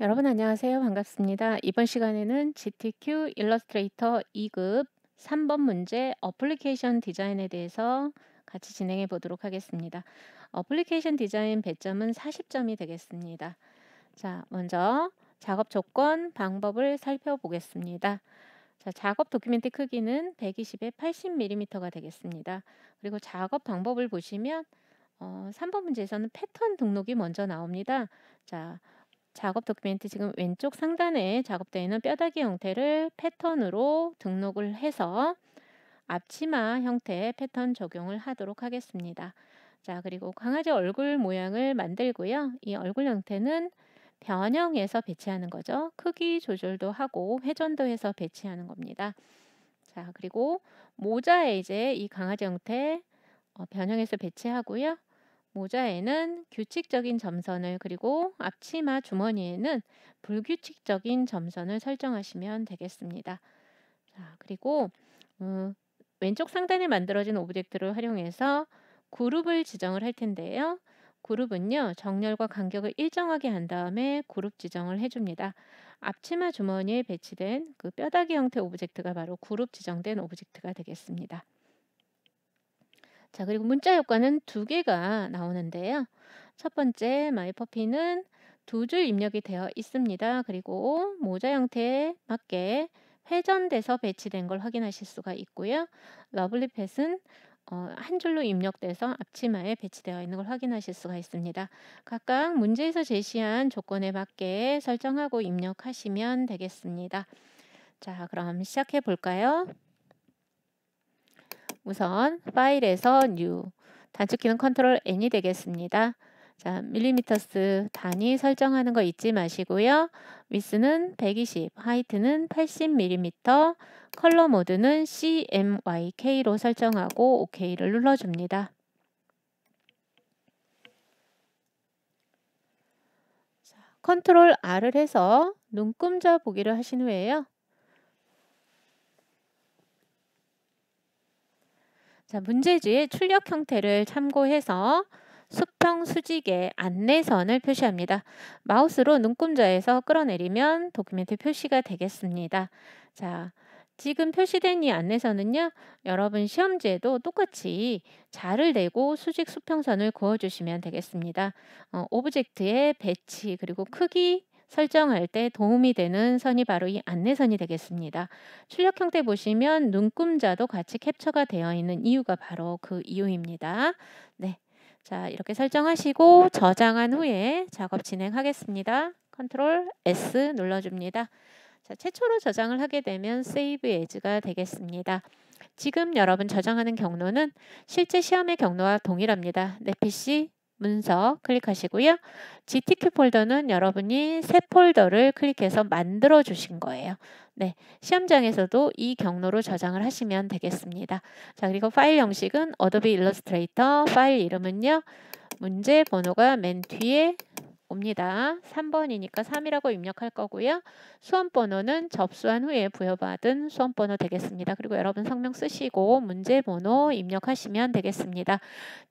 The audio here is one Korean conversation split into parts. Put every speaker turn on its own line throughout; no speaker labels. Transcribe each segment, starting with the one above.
여러분 안녕하세요. 반갑습니다. 이번 시간에는 GTQ 일러스트레이터 2급 3번 문제 어플리케이션 디자인에 대해서 같이 진행해 보도록 하겠습니다. 어플리케이션 디자인 배점은 40점이 되겠습니다. 자, 먼저 작업 조건, 방법을 살펴보겠습니다. 자, 작업 도큐멘트 크기는 120에 80mm가 되겠습니다. 그리고 작업 방법을 보시면 어, 3번 문제에서는 패턴 등록이 먼저 나옵니다. 자, 작업 도큐멘트 지금 왼쪽 상단에 작업되어 있는 뼈다귀 형태를 패턴으로 등록을 해서 앞치마 형태의 패턴 적용을 하도록 하겠습니다. 자, 그리고 강아지 얼굴 모양을 만들고요. 이 얼굴 형태는 변형에서 배치하는 거죠. 크기 조절도 하고 회전도 해서 배치하는 겁니다. 자, 그리고 모자에 이제 이 강아지 형태 어, 변형에서 배치하고요. 모자에는 규칙적인 점선을 그리고 앞치마 주머니에는 불규칙적인 점선을 설정하시면 되겠습니다. 자, 그리고 음, 왼쪽 상단에 만들어진 오브젝트를 활용해서 그룹을 지정을 할 텐데요. 그룹은요. 정렬과 간격을 일정하게 한 다음에 그룹 지정을 해줍니다. 앞치마 주머니에 배치된 그 뼈다귀 형태 오브젝트가 바로 그룹 지정된 오브젝트가 되겠습니다. 자, 그리고 문자 효과는 두 개가 나오는데요. 첫 번째 마이퍼피는 두 줄 입력이 되어 있습니다. 그리고 모자 형태에 맞게 회전돼서 배치된 걸 확인하실 수가 있고요. 러블리펫은 어, 한 줄로 입력돼서 앞치마에 배치되어 있는 걸 확인하실 수가 있습니다. 각각 문제에서 제시한 조건에 맞게 설정하고 입력하시면 되겠습니다. 자, 그럼 시작해 볼까요? 우선 파일에서 new 단축키는 컨트롤 N이 되겠습니다. 자, 밀리미터스 단위 설정하는 거 잊지 마시고요. 위스는 120, 하이트는 80mm, 컬러 모드는 CMYK로 설정하고 OK를 눌러줍니다. 컨트롤 R을 해서 눈금자 보기를 하신 후에요. 자, 문제지의 출력 형태를 참고해서 수평 수직의 안내선을 표시합니다. 마우스로 눈금자에서 끌어내리면 도큐멘트 표시가 되겠습니다. 자, 지금 표시된 이 안내선은요. 여러분 시험지에도 똑같이 자를 내고 수직 수평선을 그어주시면 되겠습니다. 어, 오브젝트의 배치 그리고 크기 설정할 때 도움이 되는 선이 바로 이 안내선이 되겠습니다. 출력 형태 보시면 눈금자도 같이 캡처가 되어 있는 이유가 바로 그 이유입니다. 네. 자, 이렇게 설정하시고 저장한 후에 작업 진행하겠습니다. 컨트롤 S 눌러줍니다. 자, 최초로 저장을 하게 되면 Save As가 되겠습니다. 지금 여러분 저장하는 경로는 실제 시험의 경로와 동일합니다. 내 PC, 문서 클릭하시고요. GTQ 폴더는 여러분이 새 폴더를 클릭해서 만들어 주신 거예요. 네, 시험장에서도 이 경로로 저장을 하시면 되겠습니다. 자, 그리고 파일 형식은 어도비 일러스트레이터 파일 이름은요. 문제 번호가 맨 뒤에 봅니다. 3번이니까 3이라고 입력할 거고요. 수험번호는 접수한 후에 부여받은 수험번호 되겠습니다. 그리고 여러분 성명 쓰시고 문제번호 입력하시면 되겠습니다.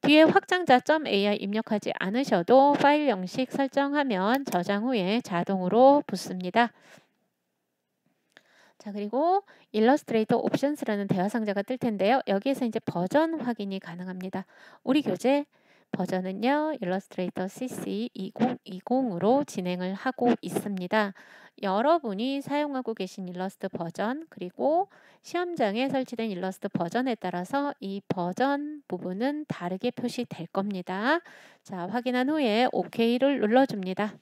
뒤에 확장자.ai 입력하지 않으셔도 파일 형식 설정하면 저장 후에 자동으로 붙습니다. 자 그리고 일러스트레이터 옵션스라는 대화 상자가 뜰 텐데요. 여기에서 이제 버전 확인이 가능합니다. 우리 교재 버전은요, 일러스트레이터 CC 2020으로 진행을 하고 있습니다. 여러분이 사용하고 계신 일러스트 버전, 그리고 시험장에 설치된 일러스트 버전에 따라서 이 버전 부분은 다르게 표시될 겁니다. 자, 확인한 후에 OK를 눌러줍니다.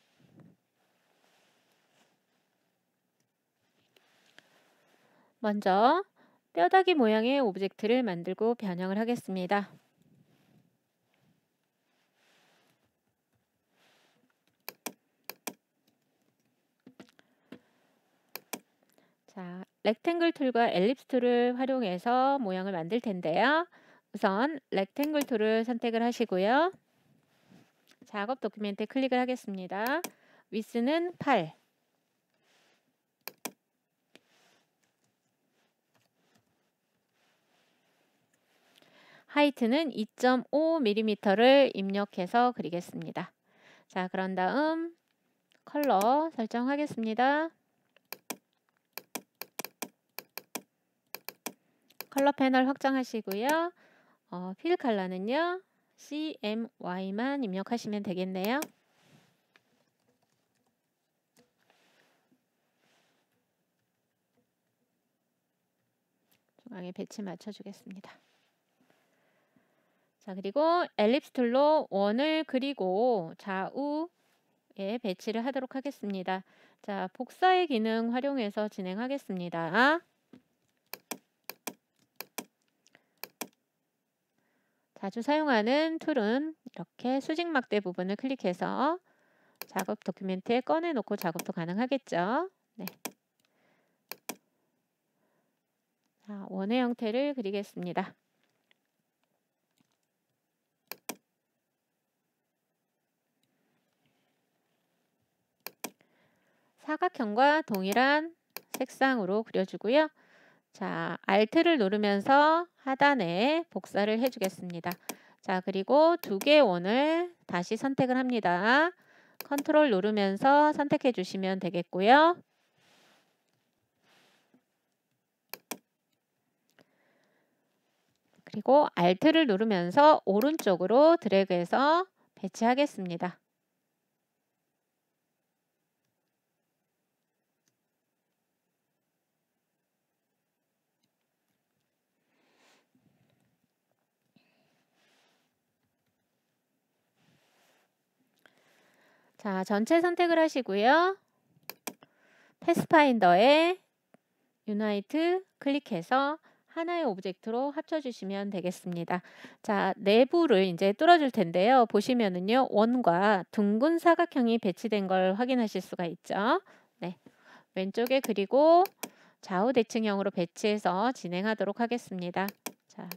먼저 뼈다귀 모양의 오브젝트를 만들고 변형을 하겠습니다. 자, 렉탱글 툴과 엘립스 툴을 활용해서 모양을 만들 텐데요. 우선 렉탱글 툴을 선택을 하시고요. 작업 도큐멘트 클릭을 하겠습니다. 위스는 8. 하이트는 2.5mm를 입력해서 그리겠습니다. 자, 그런 다음 컬러 설정하겠습니다. 컬러 패널 확장하시고요. 어, 필 컬러는요. CMY만 입력하시면 되겠네요. 중앙에 배치 맞춰주겠습니다. 자 그리고 엘립스 툴로 원을 그리고 좌우에 배치를 하도록 하겠습니다. 자 복사의 기능 활용해서 진행하겠습니다. 자주 사용하는 툴은 이렇게 수직 막대 부분을 클릭해서 작업 도큐멘트에 꺼내놓고 작업도 가능하겠죠. 네. 자, 원의 형태를 그리겠습니다. 사각형과 동일한 색상으로 그려주고요. 자, Alt를 누르면서 하단에 복사를 해주겠습니다. 자, 그리고 두 개의 원을 다시 선택을 합니다. 컨트롤 누르면서 선택해 주시면 되겠고요. 그리고 Alt를 누르면서 오른쪽으로 드래그해서 배치하겠습니다. 자, 전체 선택을 하시고요. 패스파인더에 유나이트 클릭해서 하나의 오브젝트로 합쳐주시면 되겠습니다. 자, 내부를 이제 뚫어줄 텐데요. 보시면은요, 원과 둥근 사각형이 배치된 걸 확인하실 수가 있죠. 네. 왼쪽에 그리고 좌우 대칭형으로 배치해서 진행하도록 하겠습니다. 자,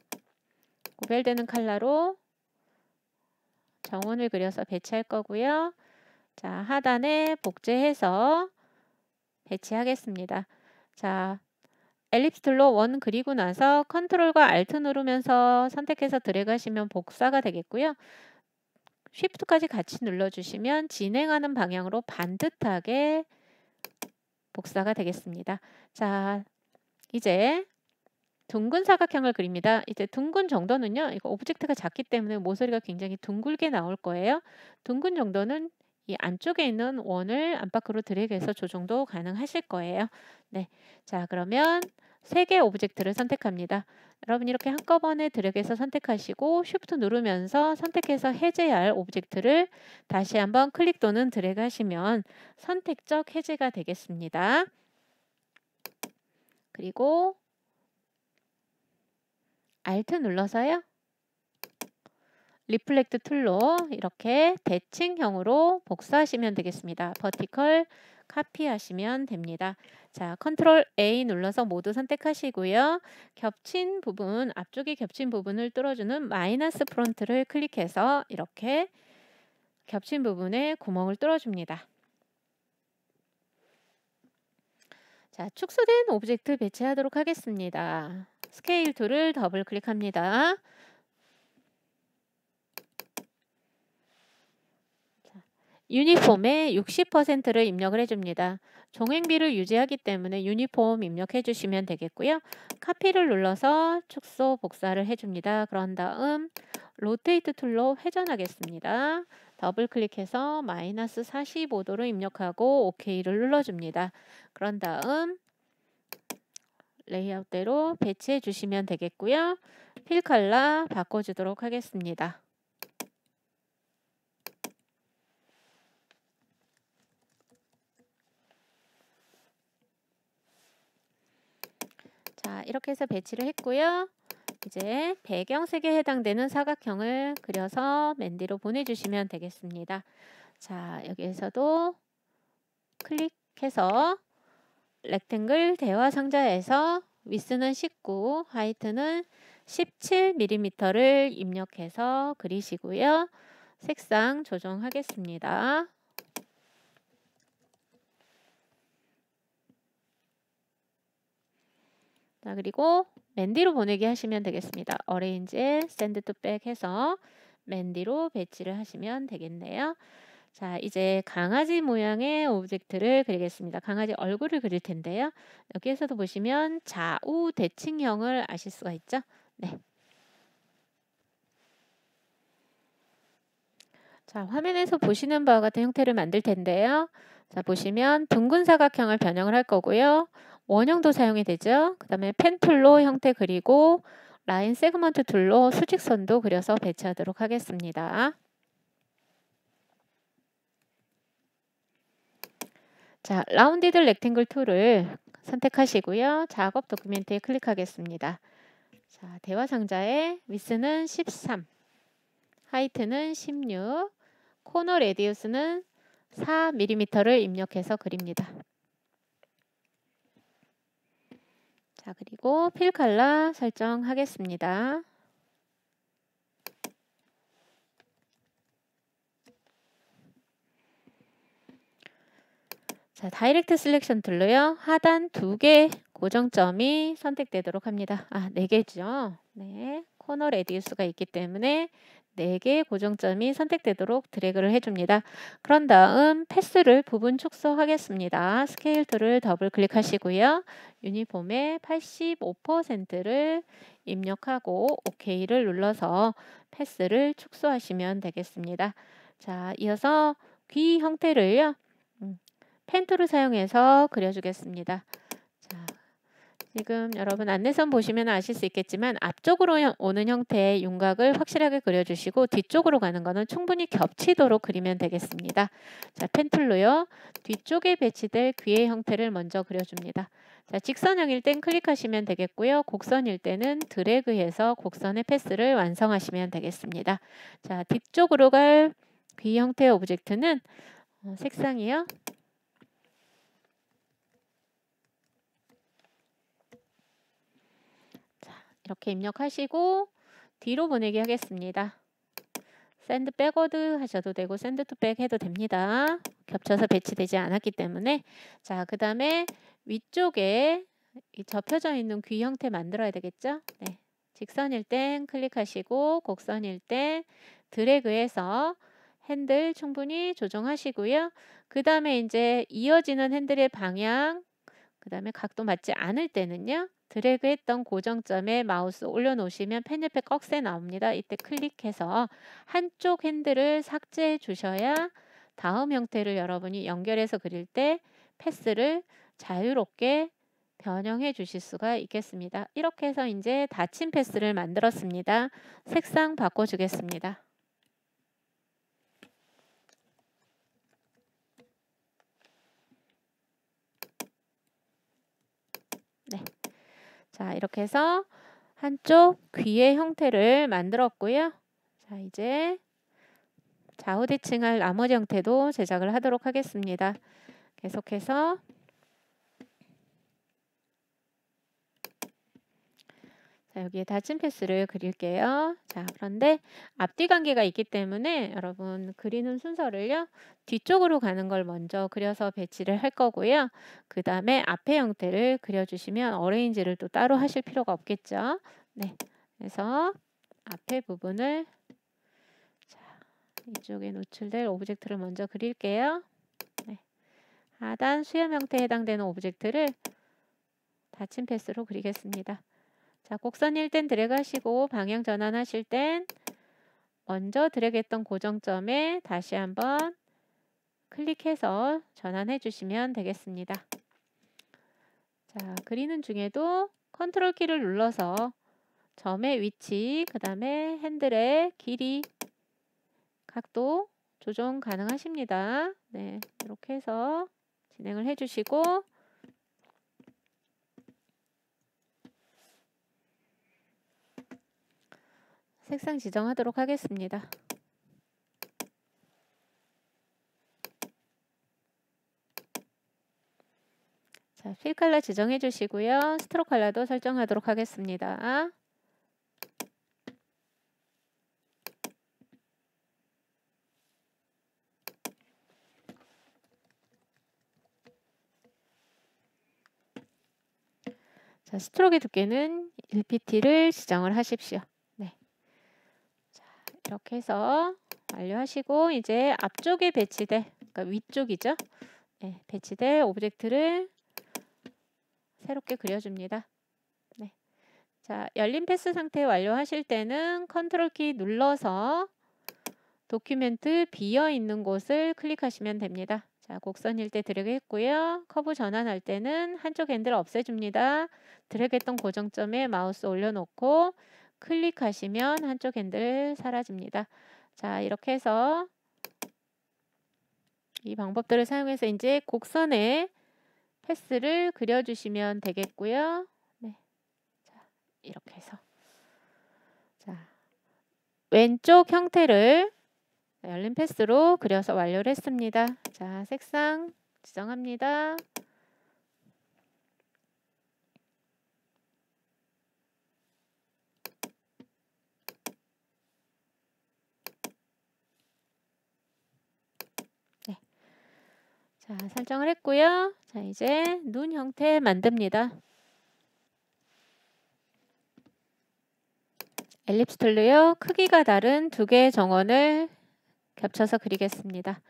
구별되는 칼라로 정원을 그려서 배치할 거고요. 자, 하단에 복제해서 배치하겠습니다. 자, 엘립스 툴로 원 그리고 나서 컨트롤과 알트 누르면서 선택해서 드래그 하시면 복사가 되겠고요. 쉬프트까지 같이 눌러주시면 진행하는 방향으로 반듯하게 복사가 되겠습니다. 자, 이제 둥근 사각형을 그립니다. 이제 둥근 정도는요. 이거 오브젝트가 작기 때문에 모서리가 굉장히 둥글게 나올 거예요. 둥근 정도는 이 안쪽에 있는 원을 안팎으로 드래그해서 조정도 가능하실 거예요. 네, 자 그러면 세개 오브젝트를 선택합니다. 여러분 이렇게 한꺼번에 드래그해서 선택하시고 쉬프트 누르면서 선택해서 해제할 오브젝트를 다시 한번 클릭 또는 드래그 하시면 선택적 해제가 되겠습니다. 그리고 Alt 눌러서요. 리플렉트 툴로 이렇게 대칭형으로 복사하시면 되겠습니다. 버티컬 카피하시면 됩니다. 자, 컨트롤 A 눌러서 모두 선택하시고요. 겹친 부분, 앞쪽이 겹친 부분을 뚫어주는 마이너스 프론트를 클릭해서 이렇게 겹친 부분에 구멍을 뚫어줍니다. 자, 축소된 오브젝트 배치하도록 하겠습니다. 스케일 툴을 더블 클릭합니다. 유니폼에 60%를 입력을 해줍니다. 종횡비를 유지하기 때문에 유니폼 입력해 주시면 되겠고요. 카피를 눌러서 축소 복사를 해줍니다. 그런 다음 로테이트 툴로 회전하겠습니다. 더블 클릭해서 마이너스 45도로 입력하고 OK를 눌러줍니다. 그런 다음 레이아웃대로 배치해 주시면 되겠고요. 필 컬러 바꿔주도록 하겠습니다. 자, 이렇게 해서 배치를 했고요. 이제 배경색에 해당되는 사각형을 그려서 맨뒤로 보내주시면 되겠습니다. 자, 여기에서도 클릭해서 렉탱글 대화 상자에서 위스는 19, 하이트는 17mm를 입력해서 그리시고요. 색상 조정하겠습니다. 자, 그리고 맨디로 보내기 하시면 되겠습니다. 어레인지에 send to back 해서 맨디로 배치를 하시면 되겠네요. 자, 이제 강아지 모양의 오브젝트를 그리겠습니다. 강아지 얼굴을 그릴 텐데요. 여기에서도 보시면 좌우 대칭형을 아실 수가 있죠. 네. 자, 화면에서 보시는 바와 같은 형태를 만들 텐데요. 자, 보시면 둥근 사각형을 변형을 할 거고요. 원형도 사용이 되죠. 그 다음에 펜 툴로 형태 그리고 라인 세그먼트 툴로 수직선도 그려서 배치하도록 하겠습니다. 자, 라운디드 렉탱글 툴을 선택하시고요. 작업 도큐멘트에 클릭하겠습니다. 자, 대화 상자에 위스는 13, 하이트는 16, 코너 레디우스는 4mm를 입력해서 그립니다. 자 그리고 필 컬러 설정하겠습니다. 자, 다이렉트 슬렉션 툴로요. 하단 두 개 고정점이 선택되도록 합니다. 아, 네 개죠. 네. 코너 레디우스가 있기 때문에 4개의 고정점이 선택되도록 드래그를 해줍니다. 그런 다음 패스를 부분 축소하겠습니다. 스케일 툴을 더블 클릭하시고요. 유니폼의 85%를 입력하고 OK를 눌러서 패스를 축소하시면 되겠습니다. 자, 이어서 귀 형태를요. 음, 펜툴을 사용해서 그려주겠습니다. 지금 여러분 안내선 보시면 아실 수 있겠지만 앞쪽으로 오는 형태의 윤곽을 확실하게 그려주시고 뒤쪽으로 가는 거는 충분히 겹치도록 그리면 되겠습니다. 자, 펜툴로요. 뒤쪽에 배치될 귀의 형태를 먼저 그려줍니다. 자, 직선형일 땐 클릭하시면 되겠고요. 곡선일 때는 드래그해서 곡선의 패스를 완성하시면 되겠습니다. 자, 뒤쪽으로 갈 귀 형태의 오브젝트는 어, 색상이요. 이렇게 입력하시고 뒤로 보내기 하겠습니다. 샌드 백워드 하셔도 되고 샌드 투 백 해도 됩니다. 겹쳐서 배치되지 않았기 때문에 자 그 다음에 위쪽에 접혀져 있는 귀 형태 만들어야 되겠죠? 네. 직선일 땐 클릭하시고 곡선일 땐 드래그해서 핸들 충분히 조정하시고요. 그 다음에 이제 이어지는 핸들의 방향 그 다음에 각도 맞지 않을 때는요. 드래그했던 고정점에 마우스 올려놓으시면 펜 옆에 꺽쇠 나옵니다. 이때 클릭해서 한쪽 핸들을 삭제해 주셔야 다음 형태를 여러분이 연결해서 그릴 때 패스를 자유롭게 변형해 주실 수가 있겠습니다. 이렇게 해서 이제 닫힌 패스를 만들었습니다. 색상 바꿔주겠습니다. 자, 이렇게 해서 한쪽 귀의 형태를 만들었고요. 자, 이제 좌우대칭할 나머지 형태도 제작을 하도록 하겠습니다. 계속해서 자, 여기에 닫힌 패스를 그릴게요. 자, 그런데 앞뒤 관계가 있기 때문에 여러분 그리는 순서를요. 뒤쪽으로 가는 걸 먼저 그려서 배치를 할 거고요. 그 다음에 앞에 형태를 그려주시면 어레인지를 또 따로 하실 필요가 없겠죠. 네, 그래서 앞에 부분을 자, 이쪽에 노출될 오브젝트를 먼저 그릴게요. 네. 하단 수렴 형태에 해당되는 오브젝트를 닫힌 패스로 그리겠습니다. 자, 곡선일 땐 드래그하시고 방향 전환하실 땐 먼저 드래그했던 고정점에 다시 한번 클릭해서 전환해 주시면 되겠습니다. 자, 그리는 중에도 컨트롤 키를 눌러서 점의 위치, 그 다음에 핸들의 길이, 각도 조정 가능하십니다. 네, 이렇게 해서 진행을 해주시고 색상 지정하도록 하겠습니다. 자, 필 컬러 지정해 주시고요. 스트로 컬러도 설정하도록 하겠습니다. 자, 스트로크 두께는 1pt를 지정을 하십시오. 이렇게 해서 완료하시고 이제 앞쪽에 배치될 그러니까 위쪽이죠. 네, 배치될 오브젝트를 새롭게 그려줍니다. 네. 자, 열린 패스 상태 완료하실 때는 컨트롤 키 눌러서 도큐멘트 비어 있는 곳을 클릭하시면 됩니다. 자, 곡선일 때 드래그 했고요. 커브 전환할 때는 한쪽 핸들 없애줍니다. 드래그 했던 고정점에 마우스 올려놓고 클릭하시면 한쪽 핸들 사라집니다. 자 이렇게 해서 이 방법들을 사용해서 이제 곡선에 패스를 그려주시면 되겠고요. 네. 자, 이렇게 해서 자 왼쪽 형태를 열린 패스로 그려서 완료를 했습니다. 자 색상 지정합니다. 자, 설정을 했고요. 자, 이제 눈 형태 만듭니다. 엘립스 툴로요. 크기가 다른 두 개의 정원을 겹쳐서 그리겠습니다.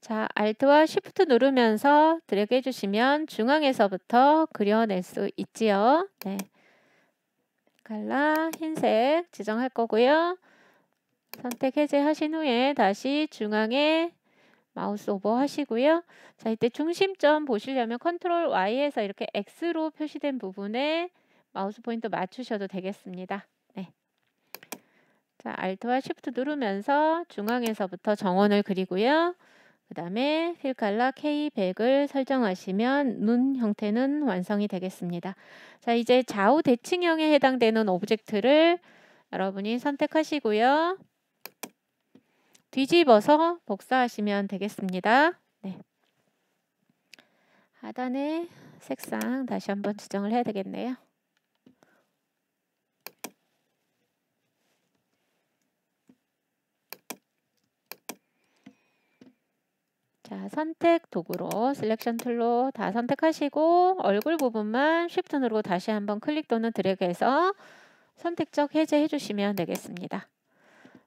자, Alt와 Shift 누르면서 드래그 해주시면 중앙에서부터 그려낼 수 있지요. 네. 갈라 흰색 지정할 거고요. 선택 해제하신 후에 다시 중앙에 마우스 오버 하시고요. 자, 이때 중심점 보시려면 컨트롤 Y에서 이렇게 X로 표시된 부분에 마우스 포인트 맞추셔도 되겠습니다. 네. 자, Alt와 Shift 누르면서 중앙에서부터 정원을 그리고요. 그 다음에 필 칼라 K100을 설정하시면 눈 형태는 완성이 되겠습니다. 자, 이제 좌우 대칭형에 해당되는 오브젝트를 여러분이 선택하시고요. 뒤집어서 복사하시면 되겠습니다. 네. 하단에 색상 다시 한번 지정을 해야 되겠네요. 자, 선택 도구로 셀렉션 툴로 다 선택하시고 얼굴 부분만 쉬프트 누르고 다시 한번 클릭 또는 드래그해서 선택적 해제해 주시면 되겠습니다.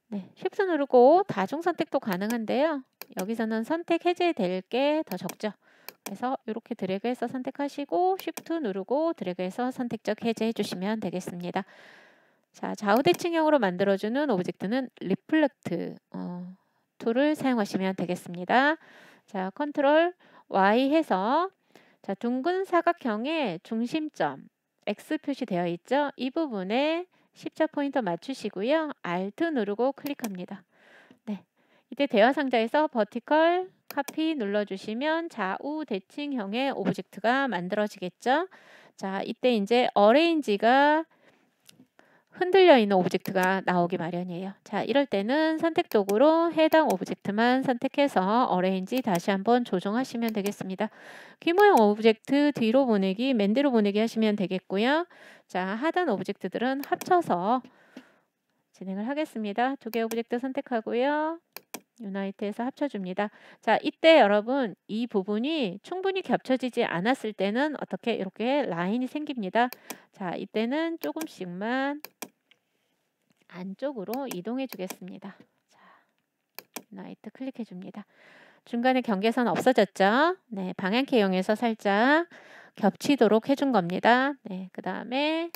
네, 쉽수 누르고 다중 선택도 가능한데요. 여기서는 선택 해제될 게 더 적죠. 그래서 이렇게 드래그해서 선택하시고 쉬프트 누르고 드래그해서 선택적 해제해 주시면 되겠습니다. 자, 좌우 대칭형으로 만들어주는 오브젝트는 리플렉트 어, 툴을 사용하시면 되겠습니다. 자, 컨트롤 Y 해서 자, 둥근 사각형의 중심점 X 표시되어 있죠? 이 부분에 십자 포인터 맞추시고요. Alt 누르고 클릭합니다. 네, 이때 대화 상자에서 버티컬 카피 눌러주시면 좌우 대칭형의 오브젝트가 만들어지겠죠. 자, 이때 이제 어레인지가 흔들려 있는 오브젝트가 나오기 마련이에요. 자, 이럴 때는 선택 도구로 해당 오브젝트만 선택해서 어레인지 다시 한번 조정하시면 되겠습니다. 귀모형 오브젝트 뒤로 보내기, 맨뒤로 보내기 하시면 되겠고요. 자, 하단 오브젝트들은 합쳐서 진행을 하겠습니다. 두 개 오브젝트 선택하고요. 유나이트에서 합쳐줍니다. 자, 이때 여러분 이 부분이 충분히 겹쳐지지 않았을 때는 어떻게 이렇게 라인이 생깁니다. 자, 이때는 조금씩만 안쪽으로 이동해 주겠습니다. 자, 유나이트 클릭해 줍니다. 중간에 경계선 없어졌죠? 네, 방향키 이용해서 살짝 겹치도록 해준 겁니다. 네, 그 다음에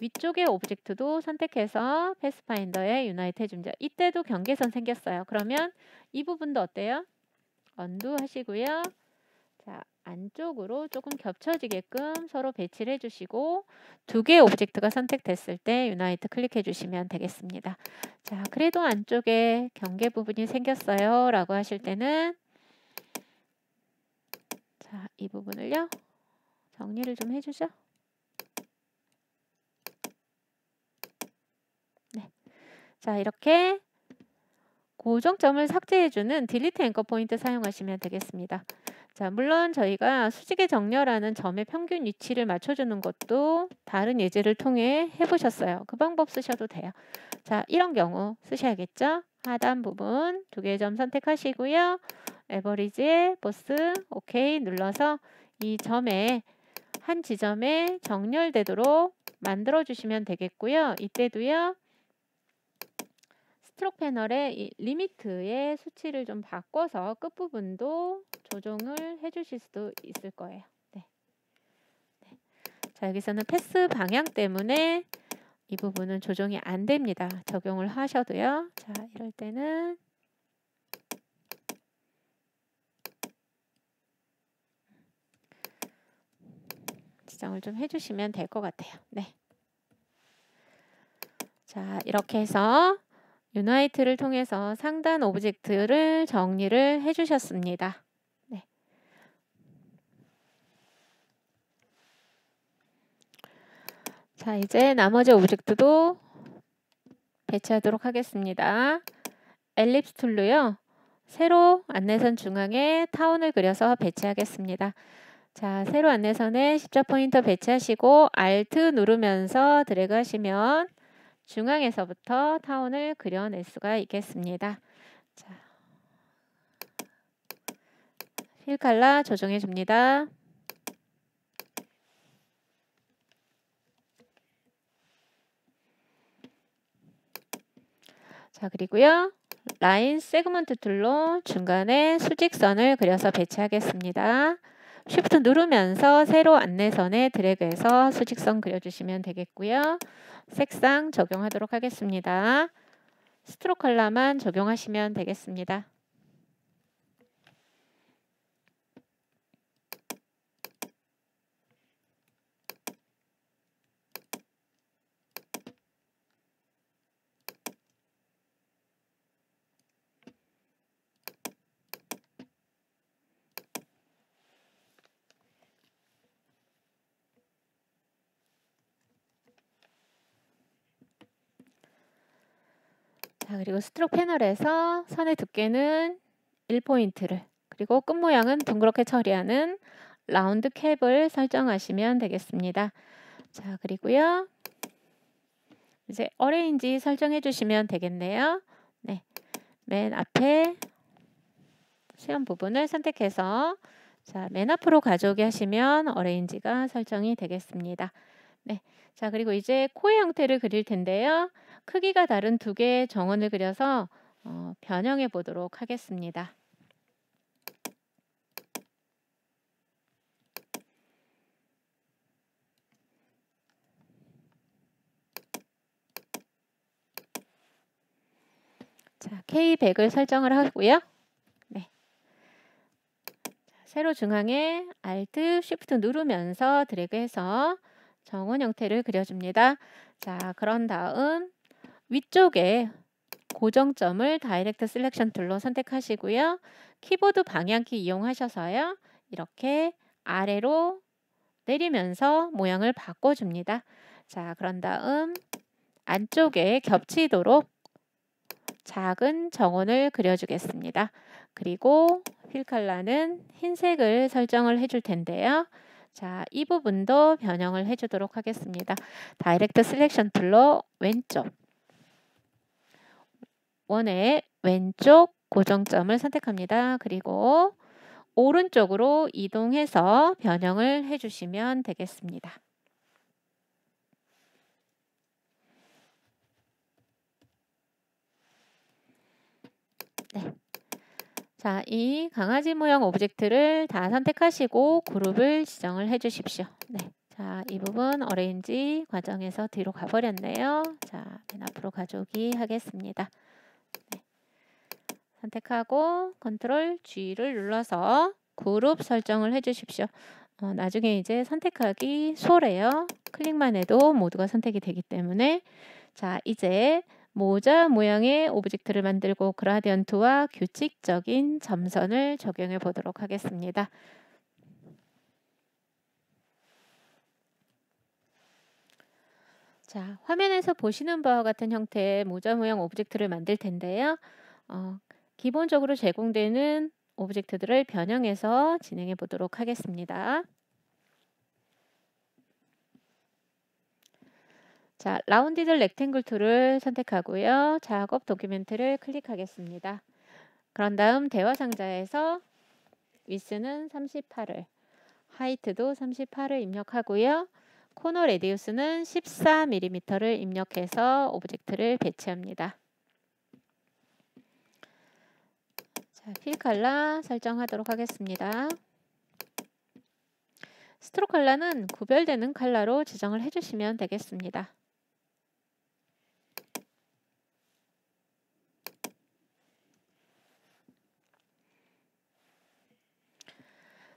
위쪽의 오브젝트도 선택해서 패스파인더에 유나이트 해줍니다. 이때도 경계선 생겼어요. 그러면 이 부분도 어때요? 언두 하시고요. 자, 안쪽으로 조금 겹쳐지게끔 서로 배치를 해주시고 두 개의 오브젝트가 선택됐을 때 유나이트 클릭해 주시면 되겠습니다. 자, 그래도 안쪽에 경계 부분이 생겼어요 라고 하실 때는 자, 이 부분을요. 정리를 좀 해주죠. 네. 자, 이렇게 고정점을 삭제해주는 딜리트 앵커 포인트 사용하시면 되겠습니다. 자, 물론 저희가 수직의 정렬하는 점의 평균 위치를 맞춰주는 것도 다른 예제를 통해 해보셨어요. 그 방법 쓰셔도 돼요. 자, 이런 경우 쓰셔야겠죠? 하단 부분 두 개의 점 선택하시고요. 에버리지의 보스 오케이 눌러서 이 점에 한 지점에 정렬되도록 만들어 주시면 되겠고요. 이때도요. 스트록 패널의 이 리미트의 수치를 좀 바꿔서 끝부분도 조정을 해 주실 수도 있을 거예요. 네. 네. 자, 여기서는 패스 방향 때문에 이 부분은 조정이 안 됩니다. 적용을 하셔도요. 자, 이럴 때는 작성을 좀 해주시면 될 것 같아요. 네. 자, 이렇게 해서 유나이트를 통해서 상단 오브젝트를 정리를 해주셨습니다. 네. 자, 이제 나머지 오브젝트도 배치하도록 하겠습니다. 엘립스 툴로요. 새로 안내선 중앙에 타원을 그려서 배치하겠습니다. 자, 세로 안내선에 십자 포인터 배치하시고 Alt 누르면서 드래그 하시면 중앙에서부터 타원을 그려낼 수가 있겠습니다. 자, 휠 칼라 조정해 줍니다. 자, 그리고요. 라인 세그먼트 툴로 중간에 수직선을 그려서 배치하겠습니다. 쉬프트 누르면서 세로 안내선에 드래그해서 수직선 그려주시면 되겠고요. 색상 적용하도록 하겠습니다. 스트로 컬러만 적용하시면 되겠습니다. 그리고 스트로크 패널에서 선의 두께는 1포인트를 그리고 끝 모양은 동그랗게 처리하는 라운드 캡을 설정하시면 되겠습니다. 자 그리고요 이제 어레인지 설정해 주시면 되겠네요. 네, 맨 앞에 수염 부분을 선택해서 자, 맨 앞으로 가져오게 하시면 어레인지가 설정이 되겠습니다. 네, 자 그리고 이제 코의 형태를 그릴 텐데요. 크기가 다른 두 개의 정원을 그려서 어, 변형해 보도록 하겠습니다. 자, K100을 설정을 하고요. 네. 세로 중앙에 Alt, Shift 누르면서 드래그해서 정원 형태를 그려줍니다. 자, 그런 다음 위쪽에 고정점을 다이렉트 셀렉션 툴로 선택하시고요. 키보드 방향키 이용하셔서요. 이렇게 아래로 내리면서 모양을 바꿔줍니다. 자, 그런 다음 안쪽에 겹치도록 작은 정원을 그려주겠습니다. 그리고 휠칼라는 흰색을 설정을 해줄 텐데요. 자, 이 부분도 변형을 해주도록 하겠습니다. 다이렉트 셀렉션 툴로 왼쪽 원의 왼쪽 고정점을 선택합니다. 그리고 오른쪽으로 이동해서 변형을 해주시면 되겠습니다. 네. 자, 이 강아지 모형 오브젝트를 다 선택하시고 그룹을 지정을 해 주십시오. 네. 자, 이 부분 어레인지 과정에서 뒤로 가버렸네요. 자, 맨 앞으로 가져오기 하겠습니다. 네. 선택하고 컨트롤 G를 눌러서 그룹 설정을 해주십시오. 어, 나중에 이제 선택하기 소래요. 클릭만 해도 모두가 선택이 되기 때문에 자 이제 모자 모양의 오브젝트를 만들고 그라디언트와 규칙적인 점선을 적용해 보도록 하겠습니다. 자, 화면에서 보시는 바와 같은 형태의 모자 모양 오브젝트를 만들 텐데요. 어, 기본적으로 제공되는 오브젝트들을 변형해서 진행해 보도록 하겠습니다. 자, 라운디드 렉탱글 툴을 선택하고요. 작업 도큐멘트를 클릭하겠습니다. 그런 다음 대화 상자에서 위스는 38을, 하이트도 38을 입력하고요. 코너 레디우스는 14mm를 입력해서 오브젝트를 배치합니다. 자, 필 칼라 설정하도록 하겠습니다. 스트로 칼라는 구별되는 칼라로 지정을 해주시면 되겠습니다.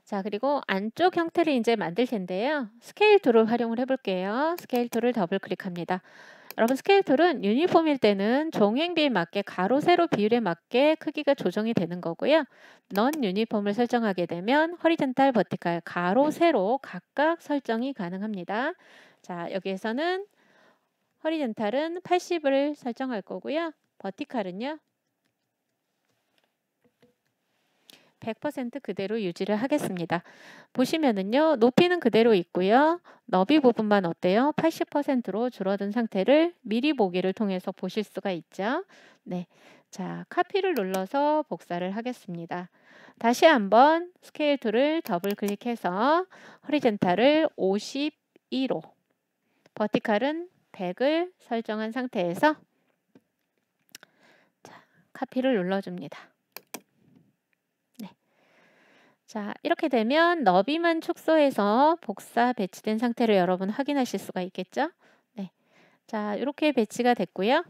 자, 그리고 안쪽 형태를 이제 만들 텐데요. 스케일 툴을 활용을 해볼게요. 스케일 툴을 더블 클릭합니다. 여러분 스케일 툴은 유니폼일 때는 종횡비에 맞게 가로 세로 비율에 맞게 크기가 조정이 되는 거고요. 넌 유니폼을 설정하게 되면 허리젠탈 버티칼 가로 세로 각각 설정이 가능합니다. 자 여기에서는 허리젠탈은 80을 설정할 거고요. 버티칼은요 100% 그대로 유지를 하겠습니다. 보시면은요. 높이는 그대로 있고요. 너비 부분만 어때요? 80%로 줄어든 상태를 미리 보기를 통해서 보실 수가 있죠. 네. 자, 카피를 눌러서 복사를 하겠습니다. 다시 한번 스케일 툴을 더블 클릭해서 허리젠탈을 52로 버티컬은 100을 설정한 상태에서 자, 카피를 눌러줍니다. 자, 이렇게 되면 너비만 축소해서 복사 배치된 상태를 여러분 확인하실 수가 있겠죠? 네. 자, 이렇게 배치가 됐고요.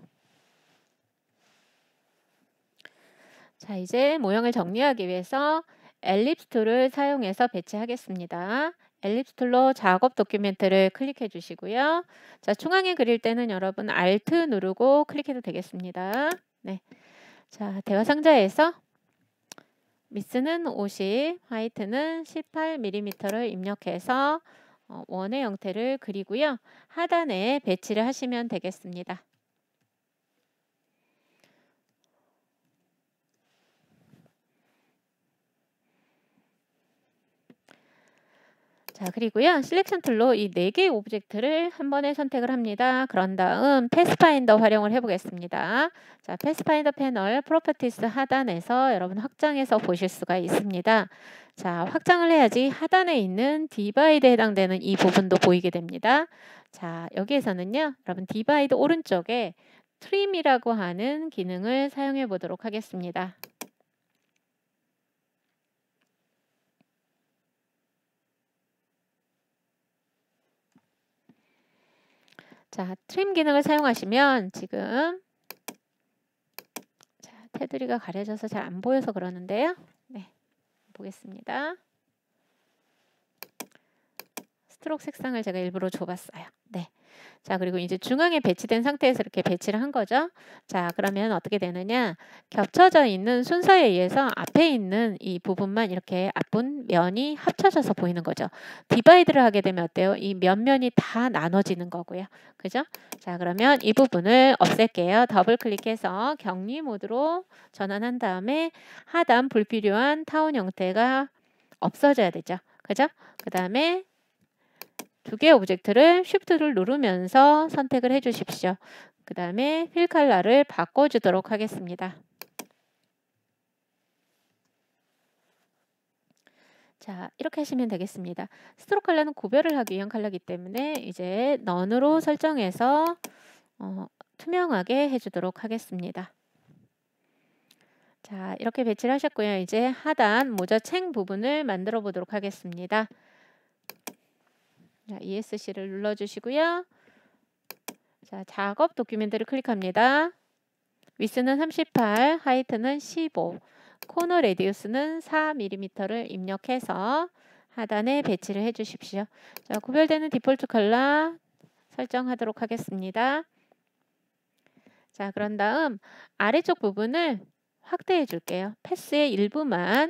자, 이제 모형을 정리하기 위해서 엘립스 툴을 사용해서 배치하겠습니다. 엘립스 툴로 작업 도큐멘트를 클릭해 주시고요. 자, 중앙에 그릴 때는 여러분 Alt 누르고 클릭해도 되겠습니다. 네. 자, 대화 상자에서 미스는 50, 화이트는 18mm를 입력해서 어, 원의 형태를 그리고요. 하단에 배치를 하시면 되겠습니다. 자, 그리고요. 실렉션 툴로 이 네 개의 오브젝트를 한 번에 선택을 합니다. 그런 다음 패스파인더 활용을 해보겠습니다. 자, 패스파인더 패널 프로퍼티스 하단에서 여러분 확장해서 보실 수가 있습니다. 자, 확장을 해야지 하단에 있는 디바이드에 해당되는 이 부분도 보이게 됩니다. 자, 여기에서는요. 여러분 디바이드 오른쪽에 트림이라고 하는 기능을 사용해 보도록 하겠습니다. 자, 트림 기능을 사용하시면 지금 자, 테두리가 가려져서 잘 안 보여서 그러는데요. 네, 보겠습니다. 스트록 색상을 제가 일부러 줘봤어요. 네. 자, 그리고 이제 중앙에 배치된 상태에서 이렇게 배치를 한 거죠. 자, 그러면 어떻게 되느냐? 겹쳐져 있는 순서에 의해서 앞에 있는 이 부분만 이렇게 앞분 면이 합쳐져서 보이는 거죠. 디바이드를 하게 되면 어때요? 이 면면이 다 나눠지는 거고요. 그죠? 자, 그러면 이 부분을 없앨게요. 더블 클릭해서 격리 모드로 전환한 다음에 하단 불필요한 타원 형태가 없어져야 되죠. 그죠? 그 다음에 두 개의 오브젝트를 s h i 를 누르면서 선택을 해 주십시오. 그 다음에 필 컬러를 바꿔주도록 하겠습니다. 자 이렇게 하시면 되겠습니다. 스트로크 칼라는 구별을 하기 위한 칼라기 때문에 이제 넌으로 설정해서 어, 투명하게 해주도록 하겠습니다. 자 이렇게 배치를 하셨고요. 이제 하단 모자 챙 부분을 만들어 보도록 하겠습니다. 자, ESC를 눌러주시고요. 자, 작업 도큐멘트를 클릭합니다. 위스는 38, 하이트는 15, 코너 레디우스는 4mm를 입력해서 하단에 배치를 해주십시오. 자, 구별되는 디폴트 컬러 설정하도록 하겠습니다. 자, 그런 다음 아래쪽 부분을 확대해 줄게요. 패스의 일부만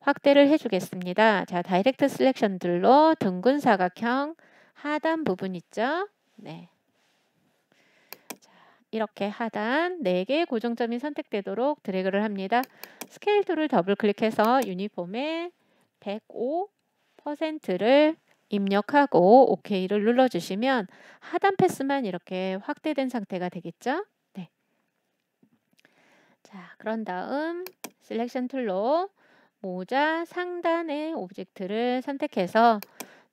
확대를 해주겠습니다. 자, 다이렉트 셀렉션들로 둥근 사각형 하단 부분 있죠? 네. 자, 이렇게 하단 4개의 고정점이 선택되도록 드래그를 합니다. 스케일 툴을 더블 클릭해서 유니폼에 105%를 입력하고 OK를 눌러주시면 하단 패스만 이렇게 확대된 상태가 되겠죠? 네. 자, 그런 다음 셀렉션 툴로 모자 상단의 오브젝트를 선택해서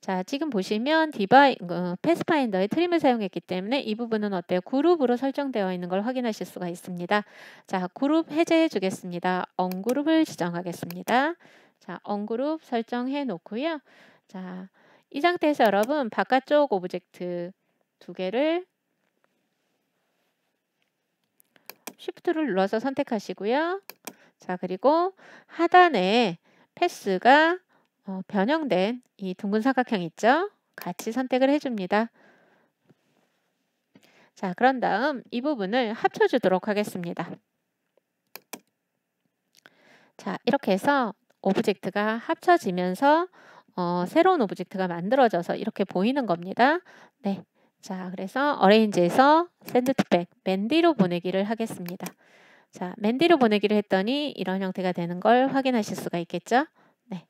자 지금 보시면 디바이 어, 패스파인더의 트림을 사용했기 때문에 이 부분은 어때요? 그룹으로 설정되어 있는 걸 확인하실 수가 있습니다. 자 그룹 해제해 주겠습니다. 언그룹을 지정하겠습니다. 자 언그룹 설정해 놓고요. 자 이 상태에서 여러분 바깥쪽 오브젝트 두 개를 쉬프트를 눌러서 선택하시고요. 자, 그리고 하단에 패스가 어, 변형된 이 둥근 사각형 있죠? 같이 선택을 해줍니다. 자, 그런 다음 이 부분을 합쳐주도록 하겠습니다. 자, 이렇게 해서 오브젝트가 합쳐지면서 어, 새로운 오브젝트가 만들어져서 이렇게 보이는 겁니다. 네. 자, 그래서 어레인지에서 샌드 투백, 맨뒤로 보내기를 하겠습니다. 자, 맨뒤로 보내기를 했더니 이런 형태가 되는 걸 확인하실 수가 있겠죠? 네.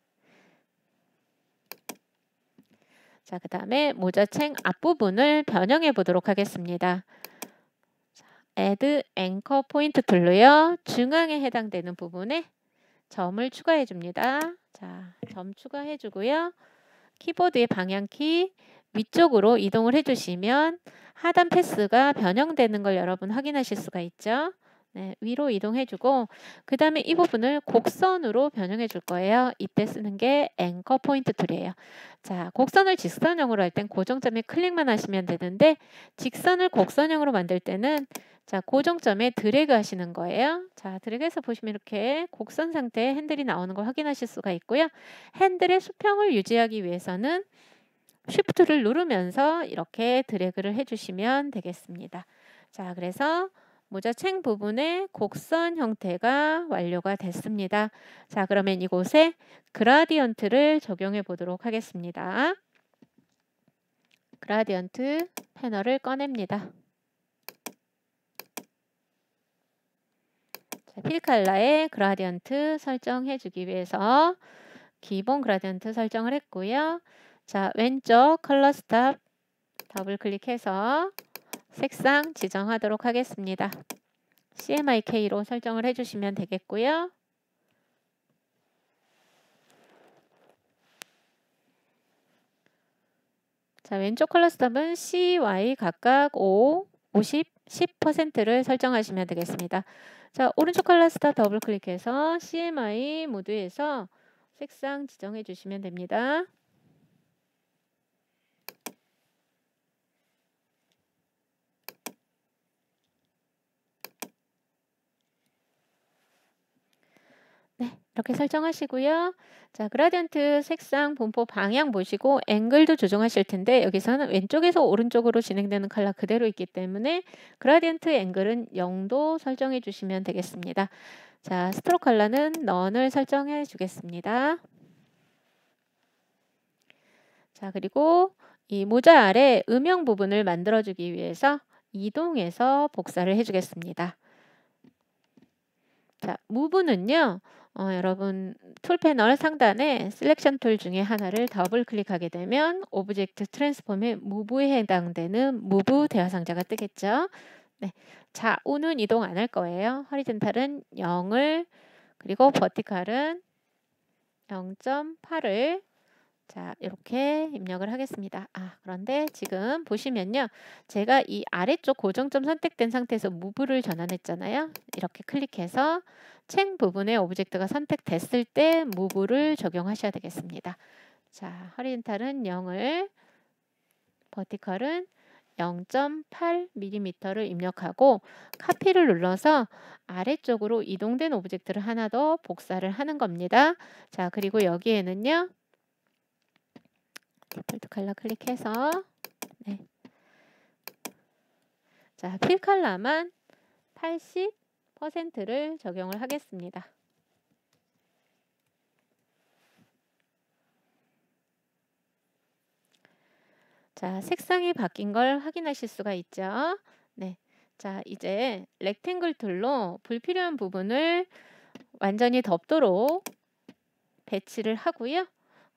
자, 그 다음에 모자챙 앞부분을 변형해 보도록 하겠습니다. 자, add anchor point 툴로요. 중앙에 해당되는 부분에 점을 추가해 줍니다. 자, 점 추가해 주고요. 키보드의 방향키 위쪽으로 이동을 해주시면 하단 패스가 변형되는 걸 여러분 확인하실 수가 있죠. 네, 위로 이동해주고 그 다음에 이 부분을 곡선으로 변형해 줄 거예요. 이때 쓰는 게 앵커 포인트 툴이에요. 자, 곡선을 직선형으로 할 땐 고정점에 클릭만 하시면 되는데 직선을 곡선형으로 만들 때는 자 고정점에 드래그 하시는 거예요. 자 드래그해서 보시면 이렇게 곡선 상태의 핸들이 나오는 걸 확인하실 수가 있고요. 핸들의 수평을 유지하기 위해서는 쉬프트를 누르면서 이렇게 드래그를 해주시면 되겠습니다. 자 그래서 모자챙 부분의 곡선 형태가 완료가 됐습니다. 자, 그러면 이곳에 그라디언트를 적용해 보도록 하겠습니다. 그라디언트 패널을 꺼냅니다. 자, 필칼라의 그라디언트 설정해 주기 위해서 기본 그라디언트 설정을 했고요. 자, 왼쪽 컬러 스탑 더블 클릭해서 색상 지정하도록 하겠습니다. CMYK로 설정을 해주시면 되겠고요. 자, 왼쪽 컬러 스톱은 CY 각각 5, 50, 10%를 설정하시면 되겠습니다. 자, 오른쪽 컬러 스톱 더블 클릭해서 CMY 모드에서 색상 지정해 주시면 됩니다. 이렇게 설정하시고요. 자, 그라디언트 색상 분포 방향 보시고 앵글도 조정하실 텐데 여기서는 왼쪽에서 오른쪽으로 진행되는 컬러 그대로 있기 때문에 그라디언트 앵글은 0도 설정해 주시면 되겠습니다. 자, 스트로크 컬러는 넌을 설정해 주겠습니다. 자, 그리고 이 모자 아래 음영 부분을 만들어주기 위해서 이동해서 복사를 해주겠습니다. 자, 무브는요. 어, 여러분 툴 패널 상단에 셀렉션 툴 중에 하나를 더블 클릭하게 되면 오브젝트 트랜스폼의 무브에 해당되는 무브 대화 상자가 뜨겠죠. 네, 좌우는 이동 안 할 거예요. 허리젠탈은 0을 그리고 버티칼은 0.8을 자, 이렇게 입력을 하겠습니다. 아, 그런데 지금 보시면요. 제가 이 아래쪽 고정점 선택된 상태에서 무브를 전환했잖아요. 이렇게 클릭해서 챙 부분에 오브젝트가 선택됐을 때 무브를 적용하셔야 되겠습니다. 자, 허리엔탈은 0을, 버티컬은 0.8mm를 입력하고 카피를 눌러서 아래쪽으로 이동된 오브젝트를 하나 더 복사를 하는 겁니다. 자, 그리고 여기에는요. 디폴트 컬러 클릭해서 네. 자, 필 컬러만 80%를 적용을 하겠습니다. 자, 색상이 바뀐 걸 확인하실 수가 있죠. 네. 자, 이제 렉탱글 툴로 불필요한 부분을 완전히 덮도록 배치를 하고요.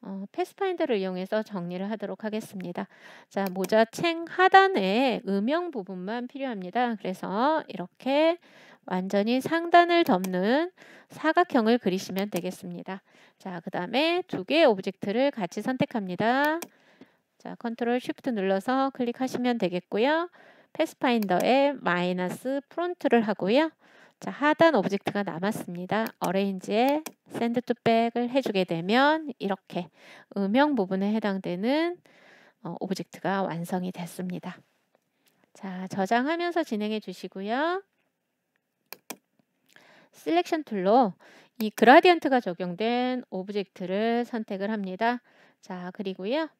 어, 패스파인더를 이용해서 정리를 하도록 하겠습니다. 자, 모자 챙 하단에 음영 부분만 필요합니다. 그래서 이렇게 완전히 상단을 덮는 사각형을 그리시면 되겠습니다. 자, 그 다음에 두 개의 오브젝트를 같이 선택합니다. 자, 컨트롤 쉬프트 눌러서 클릭하시면 되겠고요. 패스파인더에 마이너스 프론트를 하고요. 자, 하단 오브젝트가 남았습니다. 어레인지에 send 을 해주게 되면 이렇게 음영 부분에 해당되는 어, 오브젝트가 완성이 됐습니다. 자, 저장하면서 진행해 주시고요. 셀렉션 툴로 이 그라디언트가 적용된 오브젝트를 선택을 합니다. 자, 그리고요.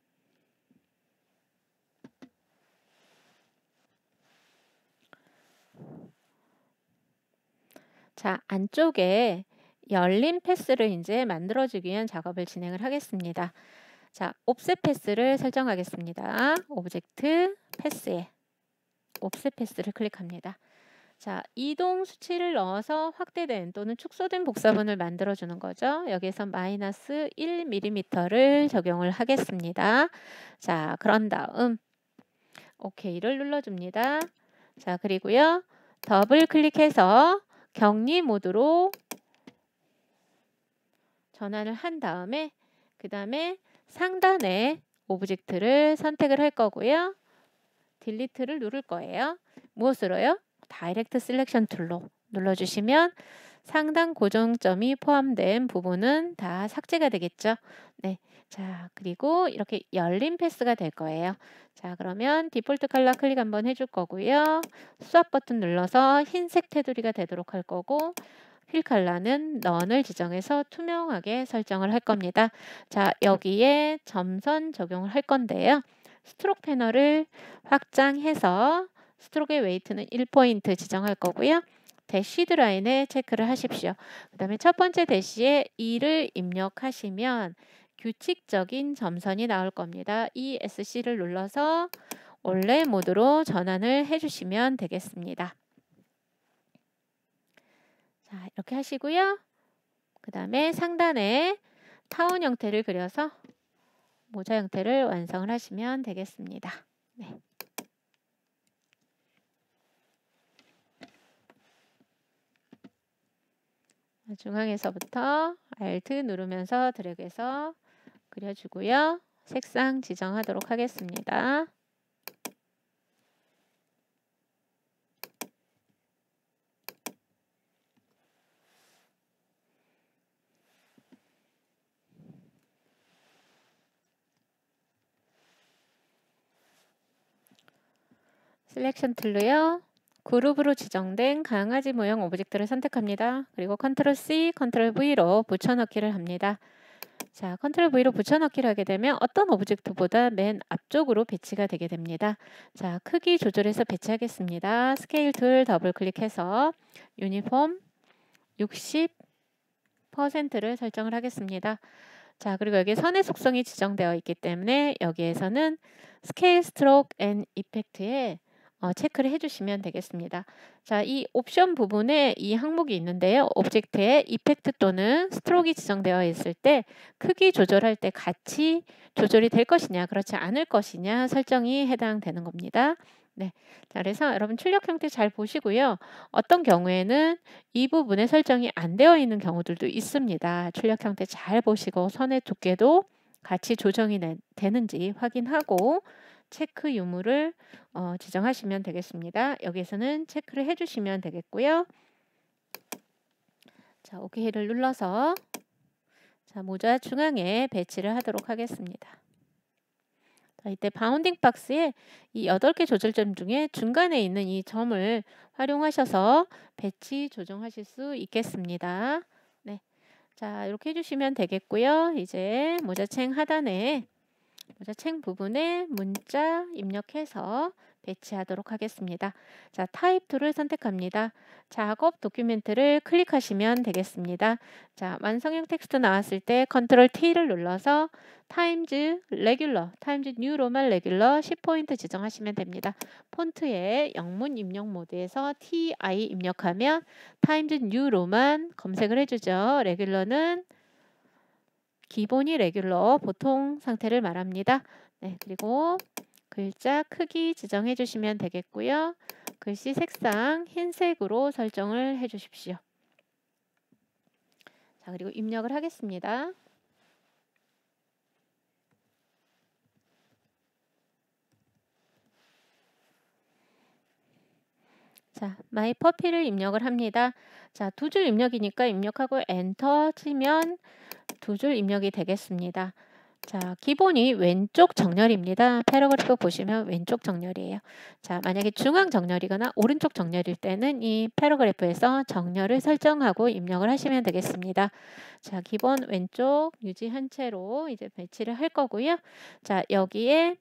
자, 안쪽에 열린 패스를 이제 만들어주기 위한 작업을 진행을 하겠습니다. 자, 옵셋 패스를 설정하겠습니다. 오브젝트 패스에 옵셋 패스를 클릭합니다. 자, 이동 수치를 넣어서 확대된 또는 축소된 복사본을 만들어주는 거죠. 여기에서 마이너스 1mm를 적용을 하겠습니다. 자, 그런 다음 OK를 눌러줍니다. 자, 그리고요. 더블 클릭해서 격리 모드로 전환을 한 다음에 그 다음에 상단에 오브젝트를 선택을 할 거고요. 딜리트를 누를 거예요. 무엇으로요? 다이렉트 셀렉션 툴로 눌러주시면 상단 고정점이 포함된 부분은 다 삭제가 되겠죠. 네, 자, 그리고 이렇게 열린 패스가 될 거예요. 자, 그러면 디폴트 컬러 클릭 한번 해줄 거고요. 수왑 버튼 눌러서 흰색 테두리가 되도록 할 거고 휠 컬러는 넌을 지정해서 투명하게 설정을 할 겁니다. 자, 여기에 점선 적용을 할 건데요. 스트록 패널을 확장해서 스트록의 웨이트는 1포인트 지정할 거고요. 대시드 라인에 체크를 하십시오. 그 다음에 첫 번째 대시에 2를 입력하시면 규칙적인 점선이 나올 겁니다. ESC를 눌러서 원래 모드로 전환을 해주시면 되겠습니다. 자, 이렇게 하시고요. 그 다음에 상단에 타운 형태를 그려서 모자 형태를 완성을 하시면 되겠습니다. 네. 중앙에서부터 Alt 누르면서 드래그해서 그려주고요. 색상 지정하도록 하겠습니다. 셀렉션 툴로요. 그룹으로 지정된 강아지 모형 오브젝트를 선택합니다. 그리고 컨트롤 C, 컨트롤 V로 붙여넣기를 합니다. 자, 컨트롤 V로 붙여넣기를 하게 되면 어떤 오브젝트보다 맨 앞쪽으로 배치가 되게 됩니다. 자, 크기 조절해서 배치하겠습니다. 스케일 툴 더블 클릭해서 유니폼 60%를 설정을 하겠습니다. 자, 그리고 여기에 선의 속성이 지정되어 있기 때문에 여기에서는 스케일 스트로크 앤 이펙트에 어, 체크를 해주시면 되겠습니다. 자, 이 옵션 부분에 이 항목이 있는데요. 오브젝트에 이펙트 또는 스트로크이 지정되어 있을 때 크기 조절할 때 같이 조절이 될 것이냐 그렇지 않을 것이냐 설정이 해당되는 겁니다. 네, 자, 그래서 여러분 출력 형태 잘 보시고요. 어떤 경우에는 이 부분에 설정이 안 되어 있는 경우들도 있습니다. 출력 형태 잘 보시고 선의 두께도 같이 조정이 되는지 확인하고 체크 유무를 어, 지정하시면 되겠습니다. 여기에서는 체크를 해주시면 되겠고요. 자, OK를 눌러서 자, 모자 중앙에 배치를 하도록 하겠습니다. 자, 이때 바운딩 박스에 이 8개 조절점 중에 중간에 있는 이 점을 활용하셔서 배치 조정하실 수 있겠습니다. 네. 자, 이렇게 해주시면 되겠고요. 이제 모자챙 하단에 모자 책 부분에 문자 입력해서 배치하도록 하겠습니다. 자, 타입 툴을 선택합니다. 작업 도큐멘트를 클릭하시면 되겠습니다. 자, 완성형 텍스트 나왔을 때 컨트롤 T를 눌러서 타임즈 레귤러, 타임즈 뉴 로만 레귤러 10포인트 지정하시면 됩니다. 폰트에 영문 입력 모드에서 TI 입력하면 타임즈 뉴 로만 검색을 해주죠. 레귤러는 기본이 레귤러 보통 상태를 말합니다. 네, 그리고 글자 크기 지정해 주시면 되겠고요. 글씨 색상 흰색으로 설정을 해 주십시오. 자, 그리고 입력을 하겠습니다. 자, 마이 퍼피를 입력을 합니다. 자, 두 줄 입력이니까 입력하고 엔터 치면 두줄 입력이 되겠습니다. 자, 기본이 왼쪽 정렬입니다. 패러그래프 보시면 왼쪽 정렬이에요. 자, 만약에 중앙 정렬이거나 오른쪽 정렬일 때는 이 패러그래프에서 정렬을 설정하고 입력을 하시면 되겠습니다. 자, 기본 왼쪽 유지한 채로 이제 배치를 할 거고요. 자, 여기에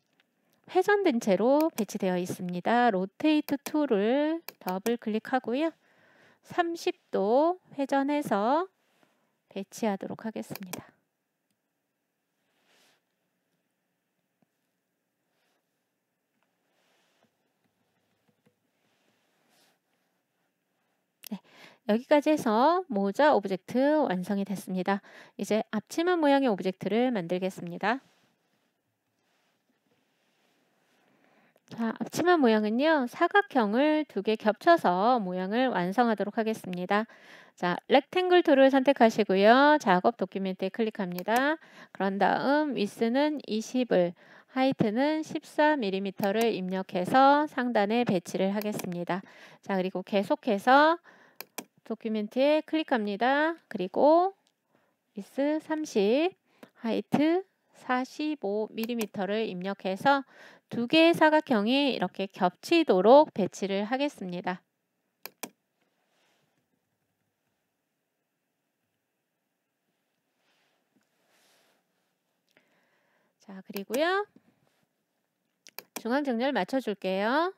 회전된 채로 배치되어 있습니다. 로테이트 툴을 더블 클릭하고요. 30도 회전해서 배치하도록 하겠습니다. 네, 여기까지 해서 모자 오브젝트 완성이 됐습니다. 이제 앞치마 모양의 오브젝트를 만들겠습니다. 자, 앞치마 모양은요, 사각형을 두 개 겹쳐서 모양을 완성하도록 하겠습니다. 자, 렉탱글 툴을 선택하시고요. 작업 도큐멘트에 클릭합니다. 그런 다음 위스는 20을, 하이트는 14mm를 입력해서 상단에 배치를 하겠습니다. 자, 그리고 계속해서 도큐멘트에 클릭합니다. 그리고 위스 30, 하이트 45mm를 입력해서 두 개의 사각형이 이렇게 겹치도록 배치를 하겠습니다. 자, 그리고요. 중앙정렬 맞춰줄게요.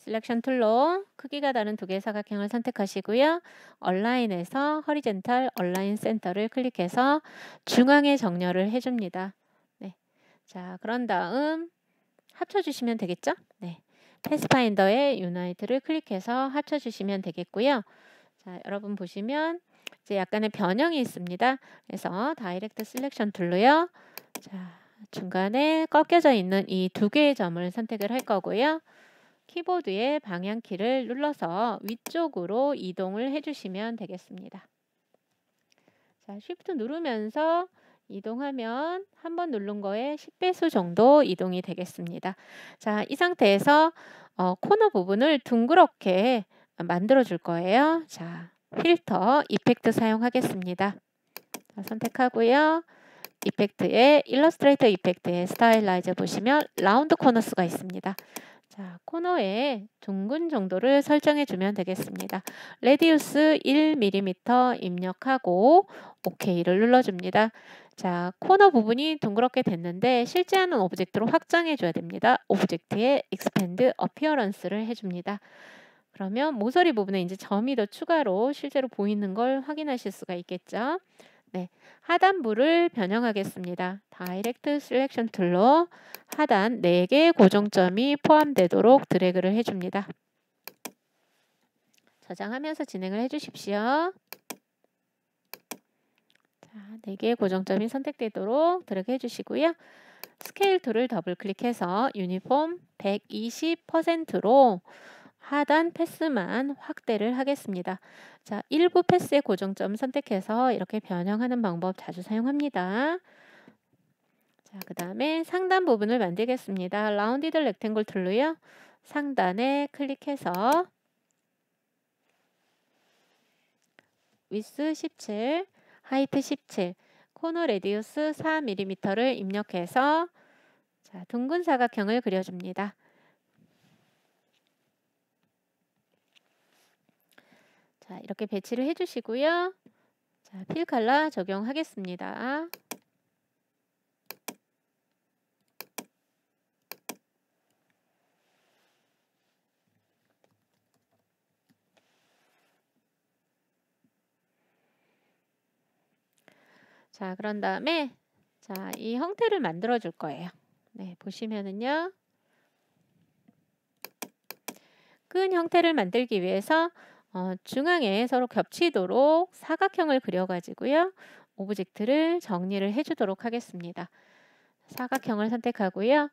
셀렉션 툴로 크기가 다른 두 개의 사각형을 선택하시고요. 얼라인에서 허리젠탈 얼라인 센터를 클릭해서 중앙에 정렬을 해줍니다. 네. 자, 그런 다음 합쳐주시면 되겠죠? 네. 패스파인더에 유나이트를 클릭해서 합쳐주시면 되겠고요. 자, 여러분 보시면 이제 약간의 변형이 있습니다. 그래서 다이렉트 셀렉션 툴로요. 자, 중간에 꺾여져 있는 이 두 개의 점을 선택을 할 거고요. 키보드의 방향키를 눌러서 위쪽으로 이동을 해주시면 되겠습니다. 자, 쉬프트 누르면서 이동하면 한 번 누른 거에 10배수 정도 이동이 되겠습니다. 자, 이 상태에서 어, 코너 부분을 둥그렇게 만들어 줄 거예요. 자, 필터 이펙트 사용하겠습니다. 자, 선택하고요. 이펙트에 일러스트레이터 이펙트에 스타일라이저 보시면 라운드 코너스가 있습니다. 자, 코너에 둥근 정도를 설정해 주면 되겠습니다. 레디우스 1mm 입력하고 OK를 눌러줍니다. 자, 코너 부분이 둥그렇게 됐는데 실제하는 오브젝트로 확장해 줘야 됩니다. 오브젝트에 Expand Appearance를 해줍니다. 그러면 모서리 부분에 이제 점이 더 추가로 실제로 보이는 걸 확인하실 수가 있겠죠. 네, 하단부를 변형하겠습니다. 다이렉트 셀렉션 툴로 하단 4개 고정점이 포함되도록 드래그를 해줍니다. 저장하면서 진행을 해주십시오. 자, 4개의 고정점이 선택되도록 드래그 해주시고요. 스케일 툴을 더블클릭해서 유니폼 120%로 하단 패스만 확대를 하겠습니다. 자, 일부 패스의 고정점 선택해서 이렇게 변형하는 방법 자주 사용합니다. 자, 그 다음에 상단 부분을 만들겠습니다. 라운디드 렉탱글 툴로요. 상단에 클릭해서 위스 17, 하이트 17, 코너 레디우스 4mm를 입력해서 자, 둥근 사각형을 그려줍니다. 자, 이렇게 배치를 해주시고요. 자, 필 칼라 적용하겠습니다. 자, 그런 다음에 자, 이 형태를 만들어 줄 거예요. 네, 보시면은요. 끈 형태를 만들기 위해서 어, 중앙에 서로 겹치도록 사각형을 그려가지고요. 오브젝트를 정리를 해주도록 하겠습니다. 사각형을 선택하고요.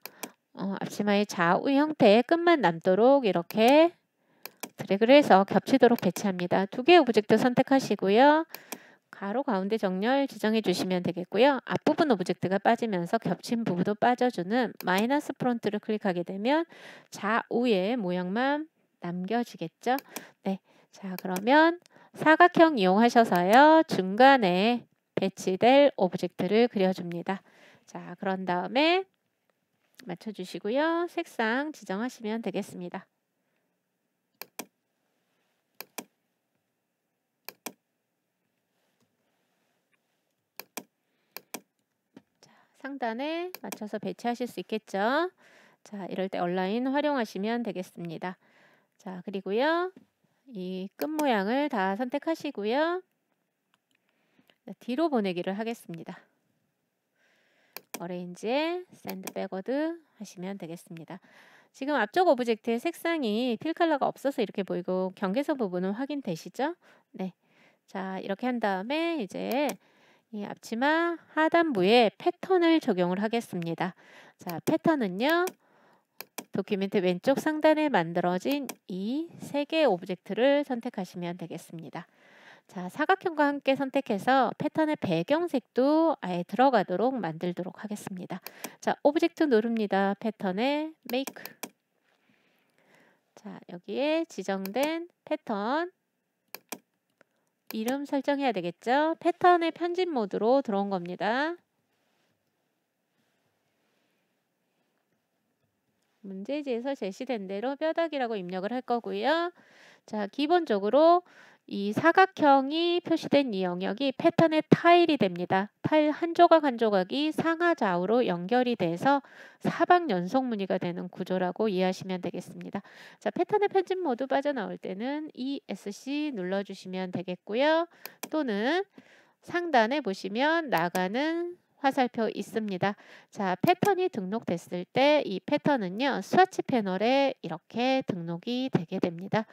어, 앞치마의 좌우 형태의 끝만 남도록 이렇게 드래그를 해서 겹치도록 배치합니다. 두 개의 오브젝트 선택하시고요. 가로 가운데 정렬 지정해 주시면 되겠고요. 앞부분 오브젝트가 빠지면서 겹친 부분도 빠져주는 마이너스 프론트를 클릭하게 되면 좌우의 모양만 남겨지겠죠. 네, 자, 그러면 사각형 이용하셔서요. 중간에 배치될 오브젝트를 그려줍니다. 자, 그런 다음에 맞춰주시고요. 색상 지정하시면 되겠습니다. 상단에 맞춰서 배치하실 수 있겠죠. 자, 이럴 때 온라인 활용하시면 되겠습니다. 자, 그리고요. 이끝 모양을 다 선택하시고요. 네, 뒤로 보내기를 하겠습니다. 어레인지에 샌드 백워드 하시면 되겠습니다. 지금 앞쪽 오브젝트의 색상이 필 컬러가 없어서 이렇게 보이고 경계선 부분은 확인되시죠? 네. 자, 이렇게 한 다음에 이제 이 앞치마 하단부에 패턴을 적용을 하겠습니다. 자, 패턴은요. 도큐멘트 왼쪽 상단에 만들어진 이 세 개의 오브젝트를 선택하시면 되겠습니다. 자, 사각형과 함께 선택해서 패턴의 배경색도 아예 들어가도록 만들도록 하겠습니다. 자, 오브젝트 누릅니다. 패턴의 Make. 자, 여기에 지정된 패턴 이름 설정해야 되겠죠? 패턴의 편집 모드로 들어온 겁니다. 문제지에서 제시된 대로 뼈다귀라고 입력을 할 거고요. 자, 기본적으로 이 사각형이 표시된 이 영역이 패턴의 타일이 됩니다. 타일 한 조각 한 조각이 상하좌우로 연결이 돼서 사방 연속 무늬가 되는 구조라고 이해하시면 되겠습니다. 자, 패턴의 편집 모두 빠져나올 때는 ESC 눌러주시면 되겠고요. 또는 상단에 보시면 나가는 화살표 있습니다. 자, 패턴이 등록됐을 때 이 패턴은요. 스와치 패널에 이렇게 등록이 되게 됩니다.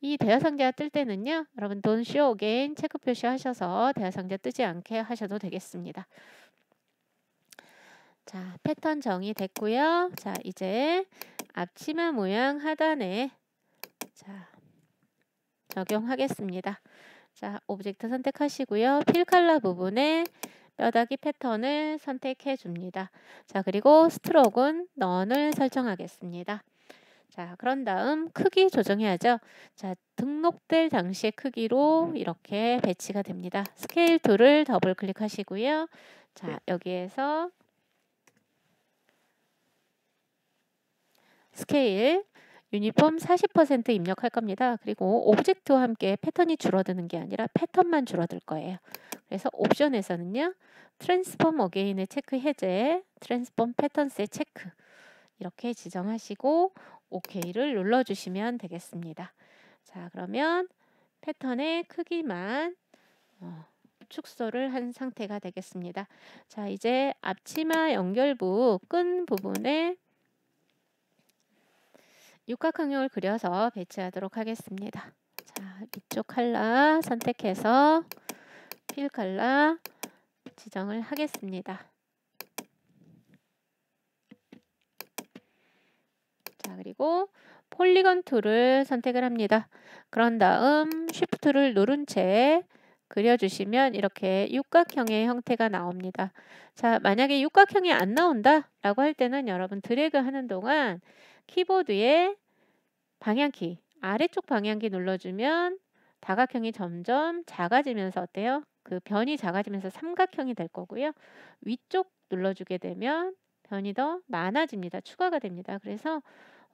이 대화상자 뜰 때는요. 여러분 돈 o 쇼게인 체크 표시하셔서 대화상자 뜨지 않게 하셔도 되겠습니다. 자, 패턴 정의됐고요. 자, 이제 앞치마 모양 하단에 자, 적용하겠습니다. 자, 오브젝트 선택하시고요. 필 칼라 부분에 뼈다귀 패턴을 선택해 줍니다. 자, 그리고 스트로크는 넌을 설정하겠습니다. 자, 그런 다음 크기 조정해야죠. 자, 등록될 당시의 크기로 이렇게 배치가 됩니다. 스케일 툴을 더블 클릭하시고요. 자, 네. 여기에서 스케일 유니폼 40% 입력할 겁니다. 그리고 오브젝트와 함께 패턴이 줄어드는 게 아니라 패턴만 줄어들 거예요. 그래서 옵션에서는요. 트랜스폼 어게인의 체크 해제, 트랜스폼 패턴스의 체크 이렇게 지정하시고 OK를 눌러주시면 되겠습니다. 자 그러면 패턴의 크기만 어, 축소를 한 상태가 되겠습니다. 자 이제 앞치마 연결부 끈 부분에 육각형을 그려서 배치하도록 하겠습니다. 자, 이쪽 칼라 선택해서 필 칼라 지정을 하겠습니다. 자, 그리고 폴리건 툴을 선택을 합니다. 그런 다음 쉬프트를 누른 채 그려주시면 이렇게 육각형의 형태가 나옵니다. 자, 만약에 육각형이 안 나온다 라고 할 때는 여러분 드래그 하는 동안 키보드에 방향키, 아래쪽 방향키 눌러주면 다각형이 점점 작아지면서 어때요? 그 변이 작아지면서 삼각형이 될 거고요. 위쪽 눌러주게 되면 변이 더 많아집니다. 추가가 됩니다. 그래서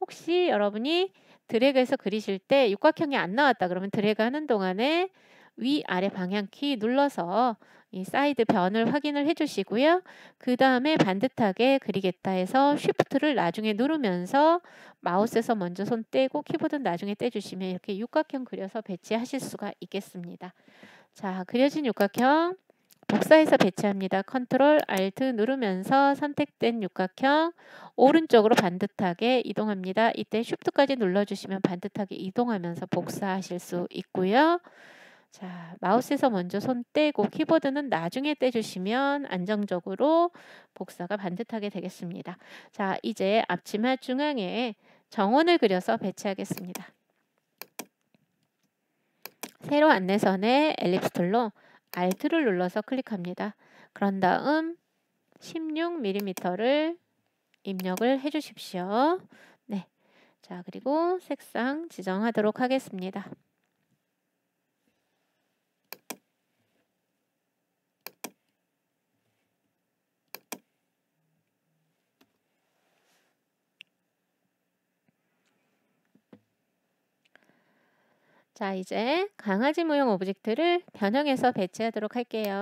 혹시 여러분이 드래그해서 그리실 때 육각형이 안 나왔다 그러면 드래그 하는 동안에 위아래 방향키 눌러서 이 사이드 변을 확인을 해주시고요. 그 다음에 반듯하게 그리겠다 해서 쉬프트를 나중에 누르면서 마우스에서 먼저 손 떼고 키보드는 나중에 떼주시면 이렇게 육각형 그려서 배치하실 수가 있겠습니다. 자, 그려진 육각형 복사해서 배치합니다. 컨트롤 알트 누르면서 선택된 육각형 오른쪽으로 반듯하게 이동합니다. 이때 쉬프트까지 눌러주시면 반듯하게 이동하면서 복사하실 수 있고요. 자, 마우스에서 먼저 손 떼고 키보드는 나중에 떼주시면 안정적으로 복사가 반듯하게 되겠습니다. 자, 이제 앞치마 중앙에 정원을 그려서 배치하겠습니다. 세로 안내선에 엘립스 툴로 Alt를 눌러서 클릭합니다. 그런 다음 16mm를 입력을 해주십시오. 네, 자 그리고 색상 지정하도록 하겠습니다. 자, 이제 강아지 모형 오브젝트를 변형해서 배치하도록 할게요.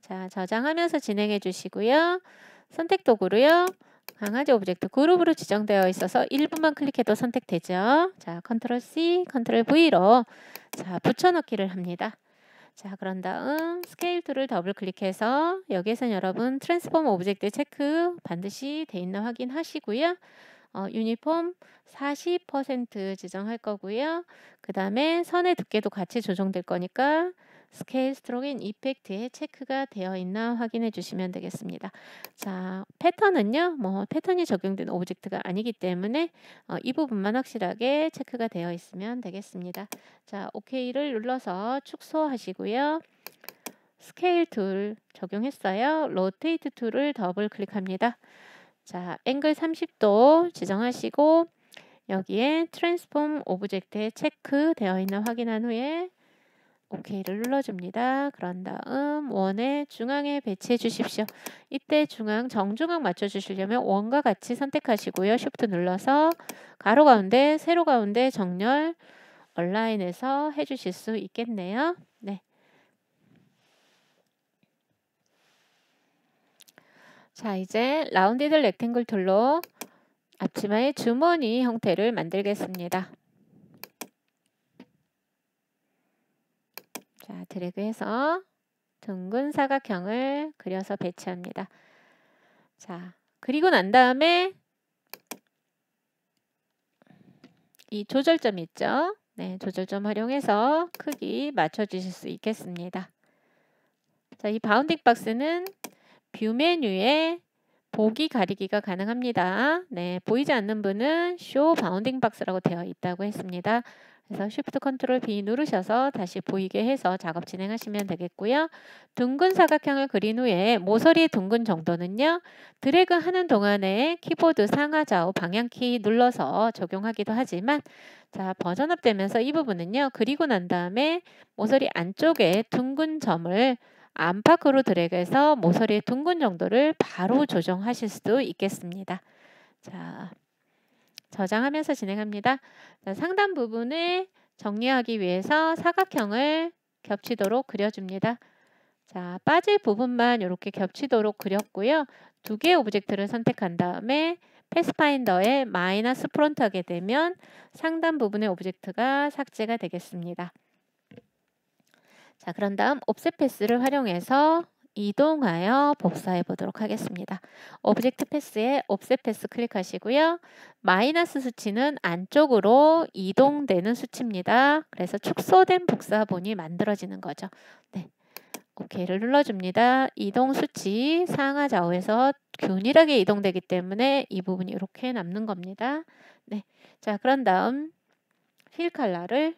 자, 저장하면서 진행해 주시고요. 선택 도구로요. 강아지 오브젝트 그룹으로 지정되어 있어서 1분만 클릭해도 선택되죠. 자, 컨트롤 C, 컨트롤 V로 자, 붙여넣기를 합니다. 자, 그런 다음 스케일 툴을 더블 클릭해서 여기에선 여러분 트랜스폼 오브젝트 체크 반드시 돼 있나 확인하시고요. 어, 유니폼 40% 지정할 거고요. 그 다음에 선의 두께도 같이 조정될 거니까 스케일 스트록인 이펙트에 체크가 되어 있나 확인해 주시면 되겠습니다. 자, 패턴은요. 뭐 패턴이 적용된 오브젝트가 아니기 때문에 어, 이 부분만 확실하게 체크가 되어 있으면 되겠습니다. 자, OK를 눌러서 축소하시고요. 스케일 툴 적용했어요. 로테이트 툴을 더블 클릭합니다. 자, 앵글 30도 지정하시고 여기에 트랜스폼 오브젝트에 체크되어 있나 확인한 후에 OK를 눌러줍니다. 그런 다음 원의 중앙에 배치해 주십시오. 이때 중앙, 정중앙 맞춰주시려면 원과 같이 선택하시고요. 쉬프트 눌러서 가로 가운데, 세로 가운데 정렬 얼라인에서 해주실 수 있겠네요. 네. 자, 이제 라운디드 렉탱글 툴로 앞치마의 주머니 형태를 만들겠습니다. 자, 드래그해서 둥근 사각형을 그려서 배치합니다. 자, 그리고 난 다음에 이 조절점 있죠? 네, 조절점 활용해서 크기 맞춰주실 수 있겠습니다. 자, 이 바운딩 박스는 뷰 메뉴에 보기 가리기가 가능합니다. 네, 보이지 않는 분은 쇼 바운딩 박스라고 되어 있다고 했습니다. 그래서 Shift Ctrl B 누르셔서 다시 보이게 해서 작업 진행하시면 되겠고요. 둥근 사각형을 그린 후에 모서리 둥근 정도는요. 드래그 하는 동안에 키보드 상하 좌우 방향키 눌러서 적용하기도 하지만 자 버전업 되면서 이 부분은요. 그리고 난 다음에 모서리 안쪽에 둥근 점을 안팎으로 드래그해서 모서리의 둥근 정도를 바로 조정하실 수도 있겠습니다. 자, 저장하면서 진행합니다. 자, 상단 부분을 정리하기 위해서 사각형을 겹치도록 그려줍니다. 자, 빠질 부분만 이렇게 겹치도록 그렸고요. 두 개의 오브젝트를 선택한 다음에 패스파인더에 마이너스 프론트 하게 되면 상단 부분의 오브젝트가 삭제가 되겠습니다. 자, 그런 다음 옵셋패스를 활용해서 이동하여 복사해 보도록 하겠습니다. 오브젝트 패스에 옵셋 패스 클릭하시고요. 마이너스 수치는 안쪽으로 이동되는 수치입니다. 그래서 축소된 복사본이 만들어지는 거죠. 네. 오케이를 눌러줍니다. 이동 수치 상하 좌우에서 균일하게 이동되기 때문에 이 부분이 이렇게 남는 겁니다. 네. 자, 그런 다음 휠칼라를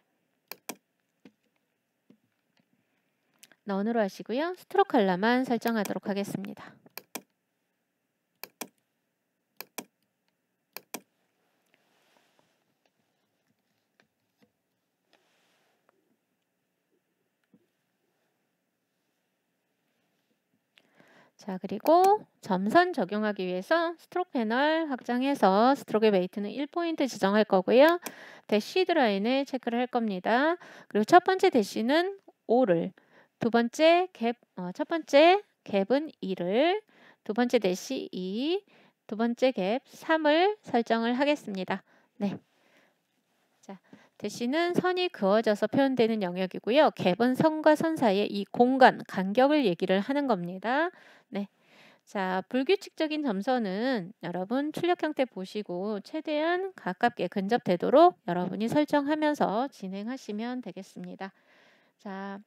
넌으로 하시고요. 스트로크 컬러만 설정하도록 하겠습니다. 자 그리고 점선 적용하기 위해서 스트로크 패널 확장해서 스트로크의 웨이트는 1포인트 지정할 거고요. 대시 드라인을 체크를 할 겁니다. 그리고 첫 번째 대시는 5를 두 번째 갭, 어, 첫 번째 갭은 2를, 두 번째 대시 2, 두 번째 갭 3을 설정을 하겠습니다. 네. 자, 대시는 선이 그어져서 표현되는 영역이고요. 갭은 선과 선 사이의 이 공간, 간격을 얘기를 하는 겁니다. 네. 자, 불규칙적인 점선은 여러분 출력형 태 보시고 최대한 가깝게 근접되도록 여러분이 설정하면서 진행하시면 되겠습니다. 자,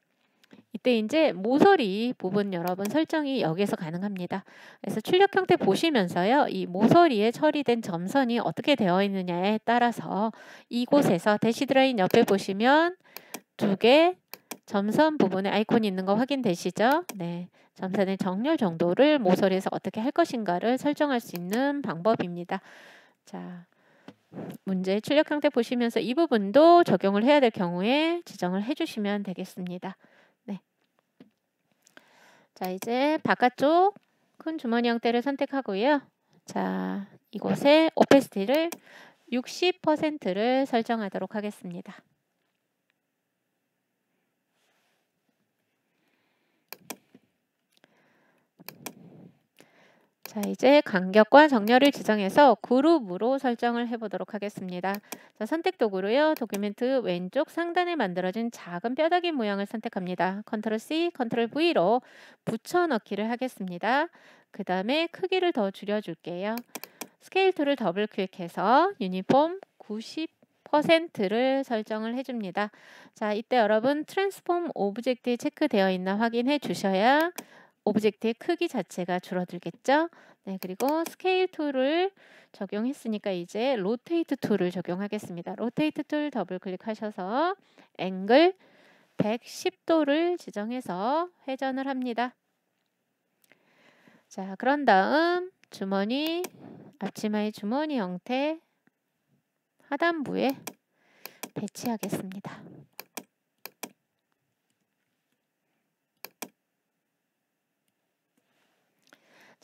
이때 이제 모서리 부분 여러분 설정이 여기에서 가능합니다. 그래서 출력 형태 보시면서요. 이 모서리에 처리된 점선이 어떻게 되어 있느냐에 따라서 이곳에서 대시드라인 옆에 보시면 두 개 점선 부분에 아이콘이 있는 거 확인되시죠? 네. 점선의 정렬 정도를 모서리에서 어떻게 할 것인가를 설정할 수 있는 방법입니다. 자. 문제 출력 형태 보시면서 이 부분도 적용을 해야 될 경우에 지정을 해주시면 되겠습니다. 자, 이제 바깥쪽 큰 주머니 형태를 선택하고요. 자, 이곳에 오페스티를 60%를 설정하도록 하겠습니다. 자, 이제 간격과 정렬을 지정해서 그룹으로 설정을 해보도록 하겠습니다. 자, 선택 도구로요. 도큐멘트 왼쪽 상단에 만들어진 작은 뼈다귀 모양을 선택합니다. 컨트롤 C, 컨트롤 V로 붙여넣기를 하겠습니다. 그 다음에 크기를 더 줄여줄게요. 스케일 툴을 더블 클릭해서 유니폼 90 퍼센트를 설정을 해줍니다. 자, 이때 여러분 트랜스폼 오브젝트 체크되어 있나 확인해 주셔야 오브젝트의 크기 자체가 줄어들겠죠. 네, 그리고 스케일 툴을 적용했으니까 이제 로테이트 툴을 적용하겠습니다. 로테이트 툴 더블 클릭하셔서 앵글 110도를 지정해서 회전을 합니다. 자, 그런 다음 주머니, 앞치마의 주머니 형태 하단부에 배치하겠습니다.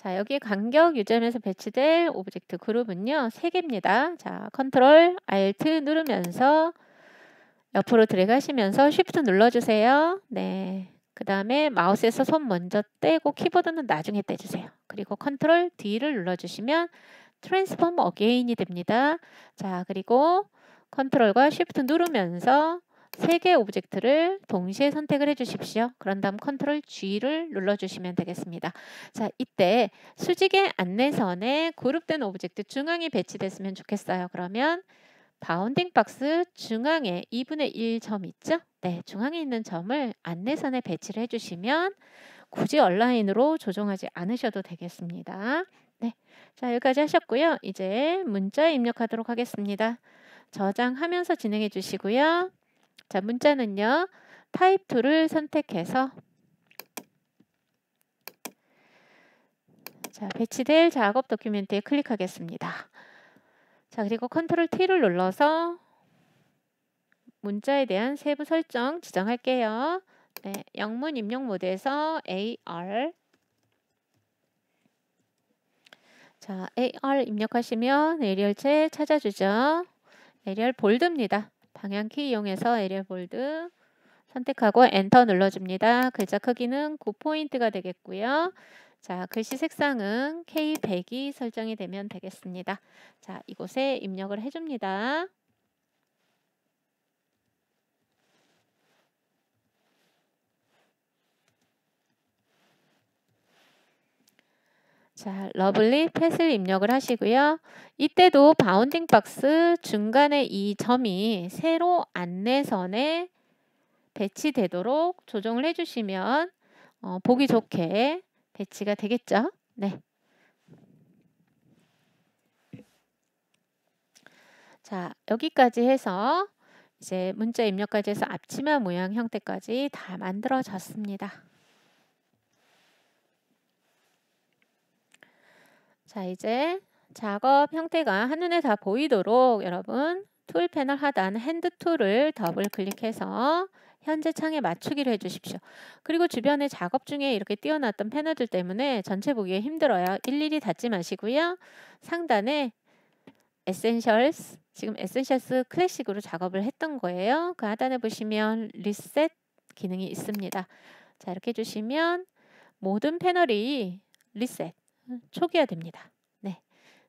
자, 여기 간격 유지에서 배치될 오브젝트 그룹은요. 3개입니다. 자, 컨트롤 알트 누르면서 옆으로 드래그하시면서 쉬프트 눌러주세요. 네. 그 다음에 마우스에서 손 먼저 떼고 키보드는 나중에 떼주세요. 그리고 컨트롤 D를 눌러주시면 트랜스폼 어게인이 됩니다. 자, 그리고 컨트롤과 쉬프트 누르면서 세개 오브젝트를 동시에 선택을 해주십시오. 그런 다음 컨트롤 G를 눌러주시면 되겠습니다. 자, 이때 수직의 안내선에 그룹된 오브젝트 중앙에 배치됐으면 좋겠어요. 그러면 바운딩 박스 중앙에 2분의 1 점 있죠? 네, 중앙에 있는 점을 안내선에 배치를 해주시면 굳이 얼라인으로 조정하지 않으셔도 되겠습니다. 네, 자 여기까지 하셨고요. 이제 문자 입력하도록 하겠습니다. 저장하면서 진행해 주시고요. 자, 문자는요. 타입 툴을 선택해서 자, 배치될 작업 도큐멘트에 클릭하겠습니다. 자, 그리고 컨트롤 T를 눌러서 문자에 대한 세부 설정 지정할게요. 네, 영문 입력 모드에서 AR 자, AR 입력하시면 에리얼 체 찾아주죠. 에리얼 볼드입니다. 방향키 이용해서 에리얼 볼드 선택하고 엔터 눌러줍니다. 글자 크기는 9포인트가 되겠고요. 자, 글씨 색상은 K100이 설정이 되면 되겠습니다. 자, 이곳에 입력을 해줍니다. 자, 러블리 펫을 입력을 하시고요. 이때도 바운딩 박스 중간에 이 점이 세로 안내선에 배치되도록 조정을 해주시면 어, 보기 좋게 배치가 되겠죠. 네. 자, 여기까지 해서 이제 문자 입력까지 해서 앞치마 모양 형태까지 다 만들어졌습니다. 자, 이제 작업 형태가 한눈에 다 보이도록 여러분 툴 패널 하단 핸드 툴을 더블 클릭해서 현재 창에 맞추기로 해주십시오. 그리고 주변에 작업 중에 이렇게 띄어놨던 패널들 때문에 전체 보기에 힘들어요. 일일이 닫지 마시고요. 상단에 에센셜스, 지금 에센셜스 클래식으로 작업을 했던 거예요. 그 하단에 보시면 리셋 기능이 있습니다. 자 이렇게 해주시면 모든 패널이 리셋 초기화됩니다. 네.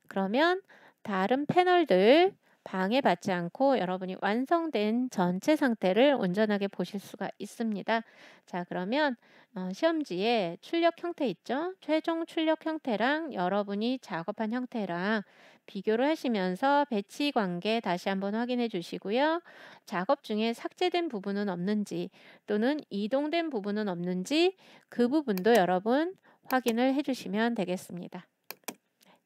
그러면 다른 패널들 방해받지 않고 여러분이 완성된 전체 상태를 온전하게 보실 수가 있습니다. 자 그러면 어, 시험지에 출력 형태 있죠? 최종 출력 형태랑 여러분이 작업한 형태랑 비교를 하시면서 배치 관계 다시 한번 확인해 주시고요. 작업 중에 삭제된 부분은 없는지 또는 이동된 부분은 없는지 그 부분도 여러분 확인을 해주시면 되겠습니다. 네.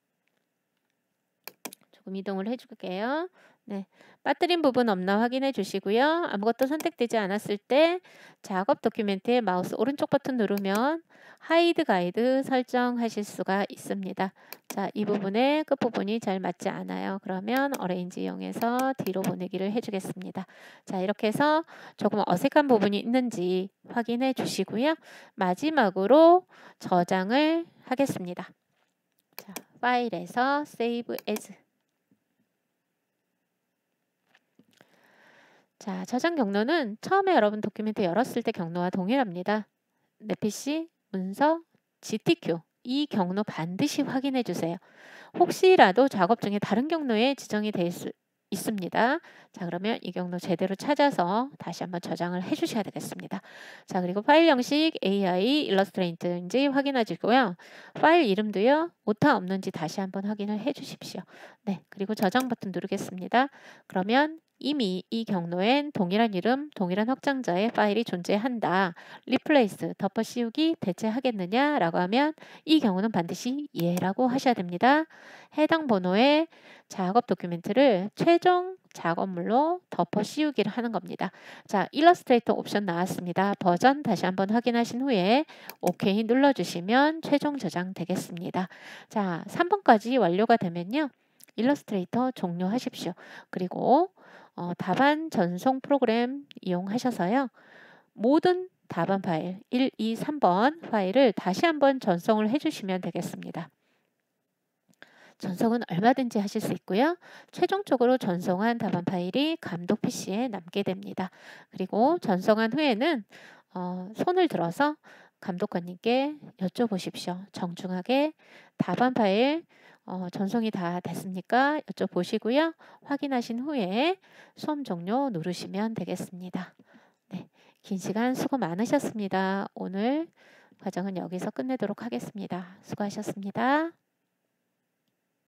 조금 이동을 해줄게요. 네, 빠뜨린 부분 없나 확인해 주시고요. 아무것도 선택되지 않았을 때 작업 도큐멘트에 마우스 오른쪽 버튼 누르면 하이드 가이드 설정하실 수가 있습니다. 자, 이부분에 끝부분이 잘 맞지 않아요. 그러면 어레인지이용해서 뒤로 보내기를 해주겠습니다. 자, 이렇게 해서 조금 어색한 부분이 있는지 확인해 주시고요. 마지막으로 저장을 하겠습니다. 자, 파일에서 Save As 자, 저장 경로는 처음에 여러분 도큐멘트 열었을 때 경로와 동일합니다. 네피시, 문서, GTQ 이 경로 반드시 확인해 주세요. 혹시라도 작업 중에 다른 경로에 지정이 돼 있, 있습니다. 자 그러면 이 경로 제대로 찾아서 다시 한번 저장을 해 주셔야 되겠습니다. 자 그리고 파일 형식 AI 일러스트레이트인지 확인하시고요 파일 이름도요. 오타 없는지 다시 한번 확인을 해 주십시오. 네 그리고 저장 버튼 누르겠습니다. 그러면 이미 이 경로엔 동일한 이름, 동일한 확장자의 파일이 존재한다. 리플레이스, 덮어씌우기, 대체하겠느냐라고 하면 이 경우는 반드시 예라고 하셔야 됩니다. 해당 번호의 작업 도큐멘트를 최종 작업물로 덮어씌우기를 하는 겁니다. 자, 일러스트레이터 옵션 나왔습니다. 버전 다시 한번 확인하신 후에 OK 눌러주시면 최종 저장되겠습니다. 자, 3번까지 완료가 되면요. 일러스트레이터 종료하십시오. 그리고 어, 답안 전송 프로그램 이용하셔서요. 모든 답안 파일 1, 2, 3번 파일을 다시 한번 전송을 해주시면 되겠습니다. 전송은 얼마든지 하실 수 있고요. 최종적으로 전송한 답안 파일이 감독 PC에 남게 됩니다. 그리고 전송한 후에는 어, 손을 들어서 감독관님께 여쭤보십시오. 정중하게 답안 파일 어, 전송이 다 됐습니까? 여쭤보시고요. 확인하신 후에 수험 종료 누르시면 되겠습니다. 네, 긴 시간 수고 많으셨습니다. 오늘 과정은 여기서 끝내도록 하겠습니다. 수고하셨습니다.